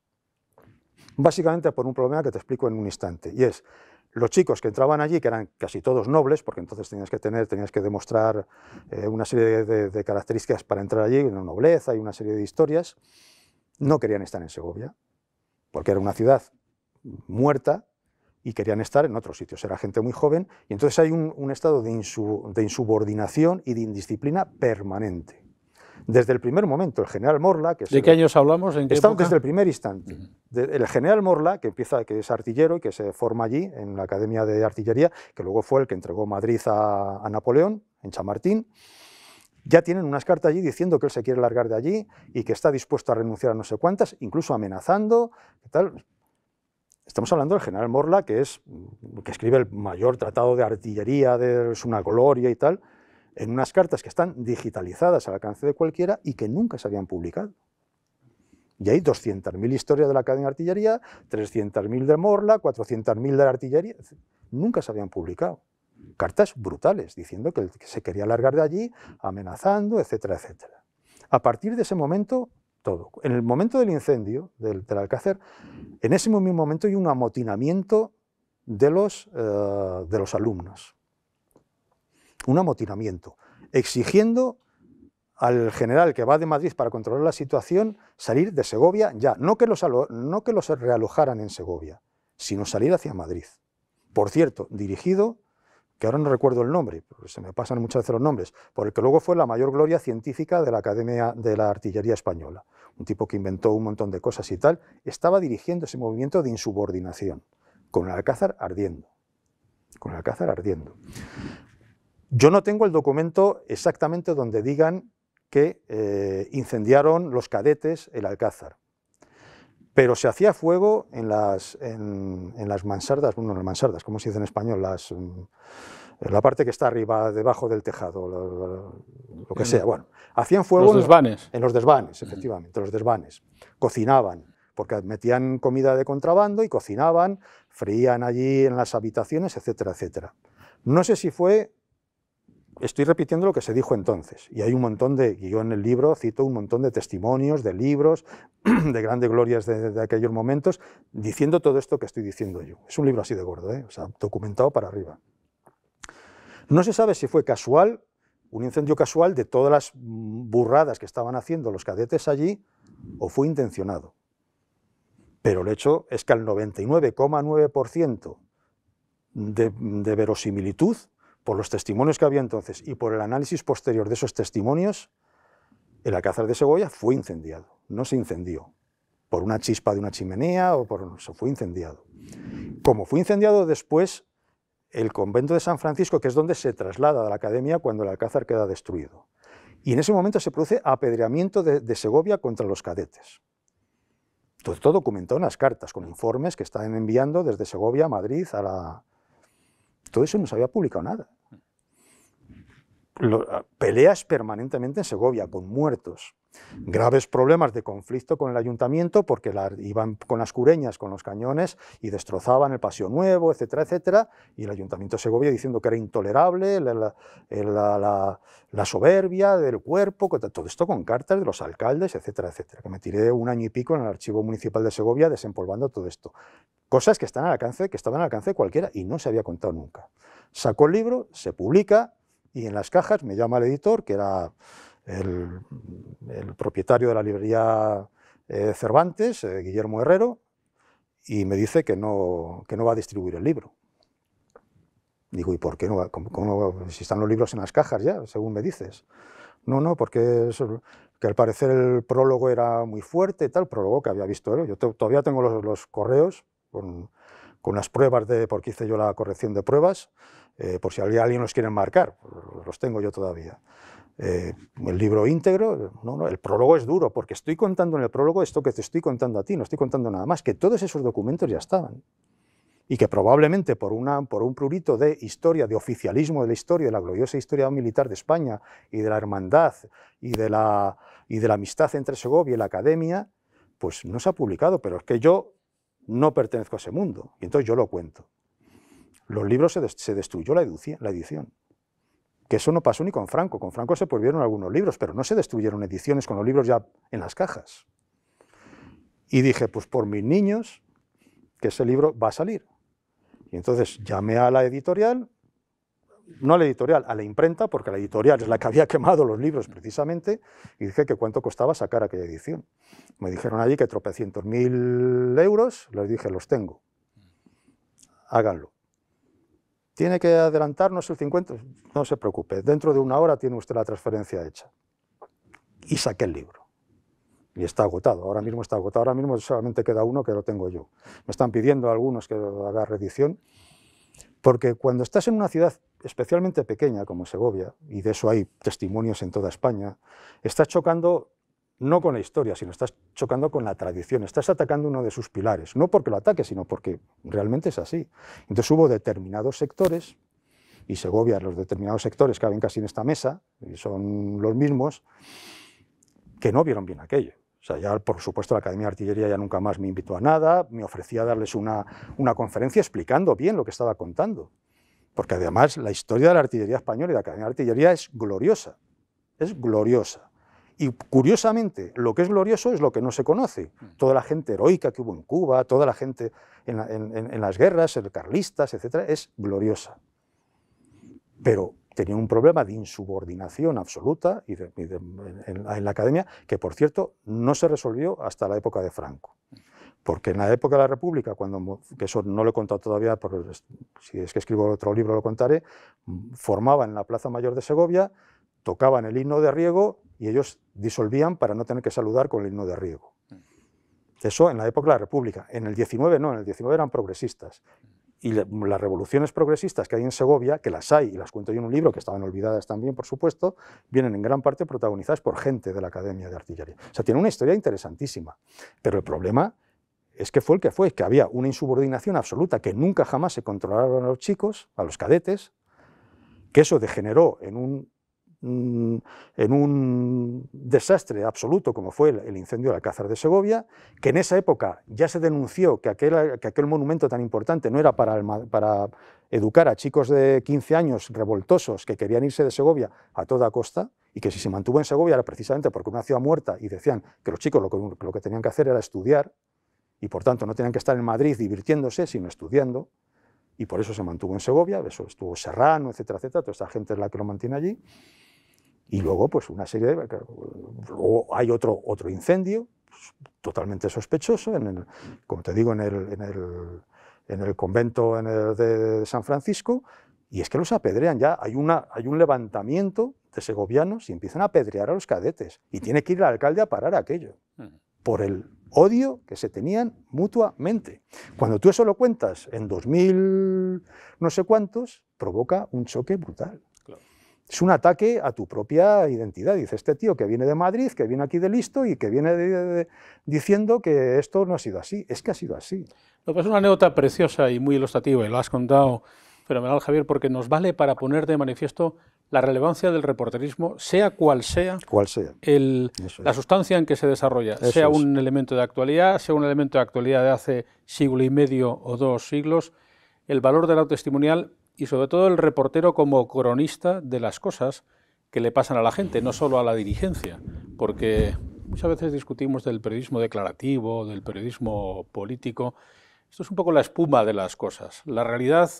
Básicamente por un problema que te explico en un instante, y es los chicos que entraban allí, que eran casi todos nobles, porque entonces tenías que tener, tenías que demostrar eh, una serie de, características para entrar allí, una nobleza y una serie de historias, no querían estar en Segovia, porque era una ciudad muerta y querían estar en otros sitios, era gente muy joven, y entonces hay un, estado de insubordinación y de indisciplina permanente. Desde el primer momento, el general Morla... Que años hablamos? Desde el primer instante. el general Morla, que, empieza, que es artillero y que se forma allí, en la Academia de Artillería, que luego fue el que entregó Madrid a, Napoleón, en Chamartín, ya tienen unas cartas allí diciendo que él se quiere largar de allí y que está dispuesto a renunciar a no sé cuántas, incluso amenazando, tal? Estamos hablando del general Morla, que, es, que escribe el mayor tratado de artillería de una gloria y tal, en unas cartas que están digitalizadas al alcance de cualquiera y que nunca se habían publicado. Y hay 200.000 historias de la cadena de artillería, 300.000 de Morla, 400.000 de la artillería. Nunca se habían publicado. Cartas brutales, diciendo que se quería largar de allí, amenazando, etcétera, etcétera. A partir de ese momento, todo. En el momento del incendio del, del Alcácer, en ese mismo momento hay un amotinamiento de eh, de los alumnos un amotinamiento, exigiendo al general que va de Madrid para controlar la situación salir de Segovia ya, no que los, no que los realojaran en Segovia, sino salir hacia Madrid. Por cierto, dirigido, que ahora no recuerdo el nombre, se me pasan muchas veces los nombres, por el que luego fue la mayor gloria científica de la Academia de la Artillería Española, un tipo que inventó un montón de cosas y tal, estaba dirigiendo ese movimiento de insubordinación, con el alcázar ardiendo, con el alcázar ardiendo. Yo no tengo el documento exactamente donde digan que eh, incendiaron los cadetes el Alcázar, pero se hacía fuego en las, en, las mansardas, bueno, en las mansardas, ¿cómo se dice en español? Mm, la parte que está arriba, debajo del tejado, lo, que sea. Bueno, hacían fuego los desvanes. En, los desvanes, efectivamente, los desvanes. Cocinaban, porque metían comida de contrabando y cocinaban, freían allí en las habitaciones, etcétera, etcétera. No sé si fue estoy repitiendo lo que se dijo entonces, y hay un montón de, y yo en el libro cito un montón de testimonios, de libros, de grandes glorias de, aquellos momentos, diciendo todo esto que estoy diciendo yo. Es un libro así de gordo, ¿eh? documentado para arriba. No se sabe si fue casual, un incendio casual de todas las burradas que estaban haciendo los cadetes allí, o fue intencionado. Pero el hecho es que al 99,9% de verosimilitud por los testimonios que había entonces y por el análisis posterior de esos testimonios, el Alcázar de Segovia fue incendiado, no se incendió por una chispa de una chimenea o por eso, fue incendiado. Como fue incendiado después el convento de San Francisco, que es donde se traslada a la academia cuando el Alcázar queda destruido. Y en ese momento se produce apedreamiento de, Segovia contra los cadetes. Todo, todo documentado en las cartas, con informes que estaban enviando desde Segovia a Madrid a la... Todo eso no se había publicado nada. Ah, peleas permanentemente en Segovia con muertos, mm. graves problemas de conflicto con el ayuntamiento porque iban con las cureñas, con los cañones y destrozaban el Paseo Nuevo, etcétera, etcétera, y el ayuntamiento de Segovia diciendo que era intolerable la, la, soberbia del cuerpo, todo esto con cartas de los alcaldes, etcétera, etcétera, que me tiré un año y pico en el archivo municipal de Segovia desempolvando todo esto. Cosas que, están al alcance, que estaban al alcance de cualquiera y no se había contado nunca. Sacó el libro, se publica, y en las cajas me llama el editor, que era el, propietario de la librería eh, Cervantes, eh, Guillermo Herrero, y me dice que no, que no va a distribuir el libro. Digo, ¿y por qué no? Va? si están los libros en las cajas ya, según me dices. No, no, porque que al parecer el prólogo era muy fuerte y tal, prólogo que había visto él. Yo todavía tengo los, correos con, las pruebas de, por qué hice yo la corrección de pruebas, eh, por si alguien los quiere marcar, los tengo yo todavía. Eh, el libro íntegro, no, el prólogo es duro, porque estoy contando en el prólogo esto que te estoy contando a ti, no estoy contando nada más, que todos esos documentos ya estaban. Y que probablemente por, una, por un prurito de historia, de oficialismo de la historia, de la gloriosa historia militar de España y de la hermandad y de la, y de la amistad entre Segovia y la academia, pues no se ha publicado, pero es que yo no pertenezco a ese mundo, y entonces yo lo cuento los libros se, destruyó la, la edición. Que eso no pasó ni con Franco. Con Franco se volvieron algunos libros, pero no se destruyeron ediciones con los libros ya en las cajas. Y dije, pues por mis niños, que ese libro va a salir. Y entonces llamé a la editorial, no a la editorial, a la imprenta, porque la editorial es la que había quemado los libros precisamente, y dije que cuánto costaba sacar aquella edición. Me dijeron allí que tropecientos mil euros, les dije, los tengo, háganlo tiene que adelantarnos el 50, no se preocupe, dentro de una hora tiene usted la transferencia hecha. Y saqué el libro. Y está agotado, ahora mismo está agotado, ahora mismo solamente queda uno que lo tengo yo. Me están pidiendo algunos que haga reedición, porque cuando estás en una ciudad especialmente pequeña como Segovia, y de eso hay testimonios en toda España, estás chocando no con la historia, sino estás chocando con la tradición, estás atacando uno de sus pilares, no porque lo ataque, sino porque realmente es así. Entonces hubo determinados sectores, y Segovia, los determinados sectores que ven casi en esta mesa, y son los mismos, que no vieron bien aquello. O sea, ya por supuesto la Academia de Artillería ya nunca más me invitó a nada, me ofrecía darles una, una conferencia explicando bien lo que estaba contando. Porque además la historia de la artillería española y de la Academia de Artillería es gloriosa, es gloriosa. Y curiosamente, lo que es glorioso es lo que no se conoce. Mm. Toda la gente heroica que hubo en Cuba, toda la gente en, las guerras, el carlistas, etc., es gloriosa. Pero tenía un problema de insubordinación absoluta y en, la academia, que por cierto no se resolvió hasta la época de Franco. Porque en la época de la República, cuando, que eso no lo he contado todavía, si es que escribo otro libro lo contaré, formaban en la Plaza Mayor de Segovia, tocaban el himno de riego y ellos disolvían para no tener que saludar con el himno de riego. Mm. Eso en la época de la República. En el 19 no, en el 19 eran progresistas. Mm. Y las revoluciones progresistas que hay en Segovia, que las hay, y las cuento yo en un libro, que estaban olvidadas también, por supuesto, vienen en gran parte protagonizadas por gente de la Academia de Artillería. O sea, tiene una historia interesantísima. Pero el problema es que fue el que fue, que había una insubordinación absoluta, que nunca jamás se controlaron a los chicos, a los cadetes, que eso degeneró en un Mm, en un desastre absoluto como fue el incendio del Alcázar de Segovia, que en esa época ya se denunció que aquel, que aquel monumento tan importante no era para, para educar a chicos de 15 años revoltosos que querían irse de Segovia a toda costa, y que si se mantuvo en Segovia era precisamente porque una ciudad muerta y decían que los chicos lo que, lo que tenían que hacer era estudiar, y por tanto no tenían que estar en Madrid divirtiéndose, sino estudiando, y por eso se mantuvo en Segovia, eso estuvo Serrano, etcétera, etcétera, toda esta gente es la que lo mantiene allí, y luego, pues una serie de... Luego hay otro, otro incendio, totalmente sospechoso, en el, como te digo, en el, en el, convento de, San Francisco, y es que los apedrean ya. Hay, una, hay un levantamiento de segovianos y empiezan a apedrear a los cadetes. Y tiene que ir el alcalde a parar aquello, por el odio que se tenían mutuamente. Cuando tú eso lo cuentas en 2000 no sé cuántos, provoca un choque brutal. Es un ataque a tu propia identidad. Dice este tío que viene de Madrid, que viene aquí de listo y que viene diciendo que esto no ha sido así. Es que ha sido así. Lo pues es una anécdota preciosa y muy ilustrativa, y lo has contado fenomenal, Javier, porque nos vale para poner de manifiesto la relevancia del reporterismo, sea cual sea, la sustancia en que se desarrolla, sea un elemento de actualidad, sea un elemento de actualidad de hace siglo y medio o dos siglos, el valor de la testimonial y sobre todo el reportero como cronista de las cosas que le pasan a la gente, no solo a la dirigencia, porque muchas veces discutimos del periodismo declarativo, del periodismo político. Esto es un poco la espuma de las cosas. La realidad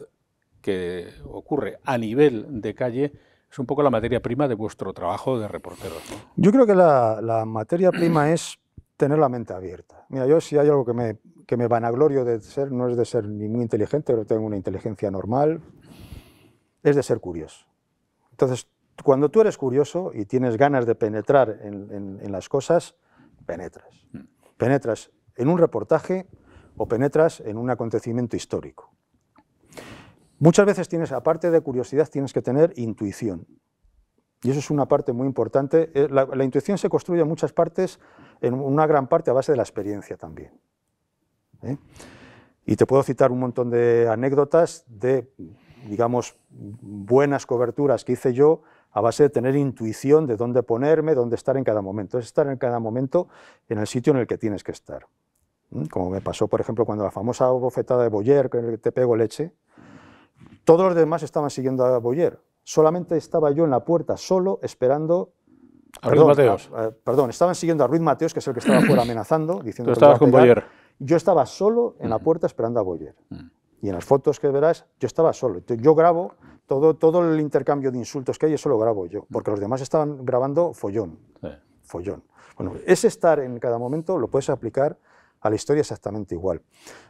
que ocurre a nivel de calle es un poco la materia prima de vuestro trabajo de reportero. Yo creo que la, materia prima es tener la mente abierta. Mira, yo si hay algo que me, que me vanaglorio de ser, no es de ser ni muy inteligente, pero tengo una inteligencia normal, es de ser curioso. Entonces, cuando tú eres curioso y tienes ganas de penetrar en, las cosas, penetras. Mm. Penetras en un reportaje o penetras en un acontecimiento histórico. Muchas veces tienes, aparte de curiosidad, tienes que tener intuición. Y eso es una parte muy importante. Eh, la, intuición se construye en muchas partes, en una gran parte a base de la experiencia también. ¿Eh? Y te puedo citar un montón de anécdotas de digamos, buenas coberturas que hice yo a base de tener intuición de dónde ponerme, dónde estar en cada momento. Es estar en cada momento en el sitio en el que tienes que estar. Como me pasó, por ejemplo, cuando la famosa bofetada de Boyer, que te pego leche, todos los demás estaban siguiendo a Boyer. Solamente estaba yo en la puerta, solo, esperando... A Ruiz Mateos. perdón, estaban siguiendo a Ruiz Mateos, que es el que estaba fuera amenazando, diciendo... Tú estabas con Boyer. Yo estaba solo en la mm. puerta esperando a Boyer. Mm. Y en las fotos que verás, yo estaba solo. Yo grabo todo, todo el intercambio de insultos que hay, eso lo grabo yo, porque los demás estaban grabando follón. Follón. Bueno, ese estar en cada momento lo puedes aplicar a la historia exactamente igual.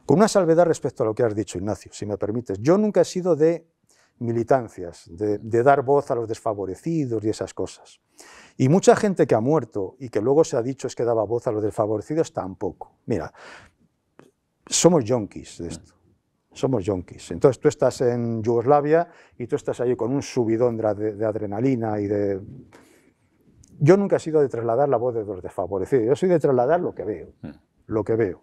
Con una salvedad respecto a lo que has dicho, Ignacio, si me permites. Yo nunca he sido de militancias, de, de, dar voz a los desfavorecidos y esas cosas. Y mucha gente que ha muerto y que luego se ha dicho es que daba voz a los desfavorecidos, tampoco. Mira, somos yonkis de esto somos yonkis. Entonces tú estás en Yugoslavia y tú estás ahí con un subidón de, de adrenalina y de... Yo nunca he sido de trasladar la voz de los desfavorecidos, yo soy de trasladar lo que veo, hmm. lo que veo.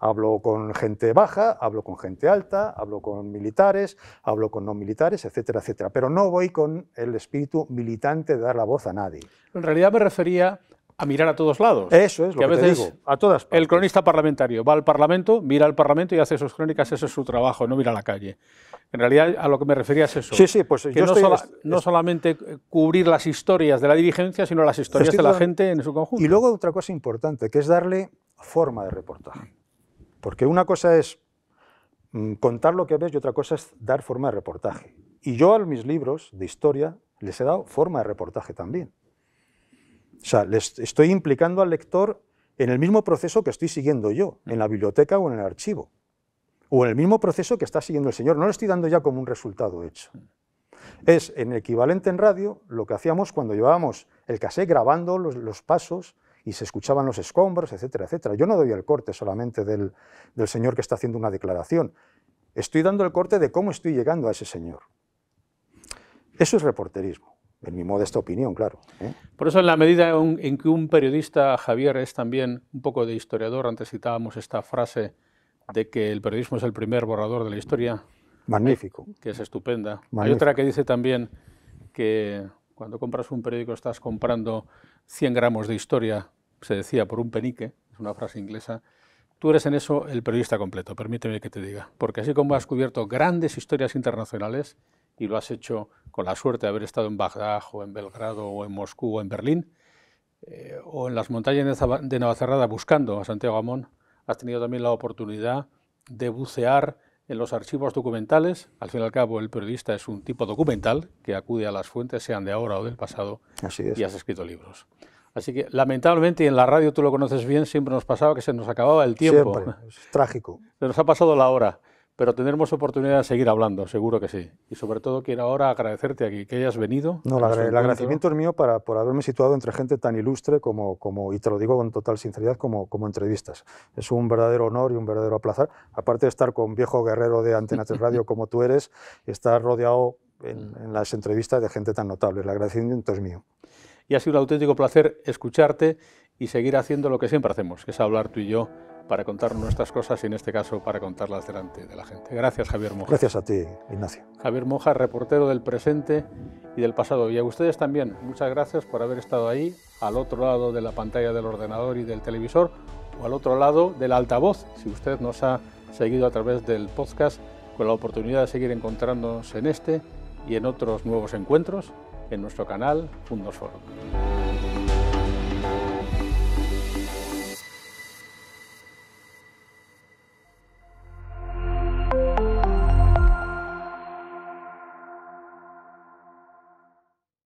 Hablo con gente baja, hablo con gente alta, hablo con militares, hablo con no militares, etcétera, etcétera. Pero no voy con el espíritu militante de dar la voz a nadie. En realidad me refería a mirar a todos lados. Eso es lo que, a veces te digo, a todas El cronista parlamentario va al Parlamento, mira al Parlamento y hace sus crónicas, Eso es su trabajo, no mira a la calle. En realidad a lo que me refería es eso. Sí, sí, pues yo no, no, solamente cubrir las historias de la dirigencia, sino las historias de la gente en su conjunto. Y luego otra cosa importante, que es darle forma de reportaje. Porque una cosa es mm, contar lo que ves y otra cosa es dar forma de reportaje. Y yo a mis libros de historia les he dado forma de reportaje también. O sea, les estoy implicando al lector en el mismo proceso que estoy siguiendo yo, en la biblioteca o en el archivo, o en el mismo proceso que está siguiendo el señor. No lo estoy dando ya como un resultado hecho. Es en equivalente en radio lo que hacíamos cuando llevábamos el casé grabando los, pasos y se escuchaban los escombros, etcétera, etcétera. Yo no doy el corte solamente del señor que está haciendo una declaración. Estoy dando el corte de cómo estoy llegando a ese señor. Eso es reporterismo en mi modesta opinión, claro. ¿eh? Por eso, en la medida en que un periodista, Javier, es también un poco de historiador, antes citábamos esta frase de que el periodismo es el primer borrador de la historia. Magnífico. Que, es estupenda. Hay otra que dice también que cuando compras un periódico estás comprando 100 gramos de historia, se decía, por un penique, es una frase inglesa. Tú eres en eso el periodista completo, permíteme que te diga, porque así como has cubierto grandes historias internacionales, y lo has hecho con la suerte de haber estado en Bagdad o en Belgrado o en Moscú o en Berlín, eh, o en las montañas de Navacerrada buscando a Santiago Amón, has tenido también la oportunidad de bucear en los archivos documentales. Al fin y al cabo, el periodista es un tipo documental que acude a las fuentes, sean de ahora o del pasado, y has escrito libros. Así que, lamentablemente, y en la radio tú lo conoces bien, siempre nos pasaba que se nos acababa el tiempo. Es trágico. Se nos ha pasado la hora pero tendremos oportunidad de seguir hablando, seguro que sí. Y sobre todo quiero ahora agradecerte aquí, que hayas venido. No, el agradecimiento es mío por haberme situado entre gente tan ilustre como, como y te lo digo con total sinceridad, como, como entrevistas. Es un verdadero honor y un verdadero placer, aparte de estar con viejo guerrero de Antena Radio como tú eres, estar rodeado en, mm. en las entrevistas de gente tan notable. El agradecimiento es mío. Y ha sido un auténtico placer escucharte y seguir haciendo lo que siempre hacemos, que es hablar tú y yo para contar nuestras cosas y en este caso para contarlas delante de la gente. Gracias Javier Moja. Gracias a ti, Ignacio. Javier Moja, reportero del presente y del pasado. Y a ustedes también, muchas gracias por haber estado ahí, al otro lado de la pantalla del ordenador y del televisor, o al otro lado del altavoz, si usted nos ha seguido a través del podcast, con la oportunidad de seguir encontrándonos en este y en otros nuevos encuentros en nuestro canal Fundos Forum.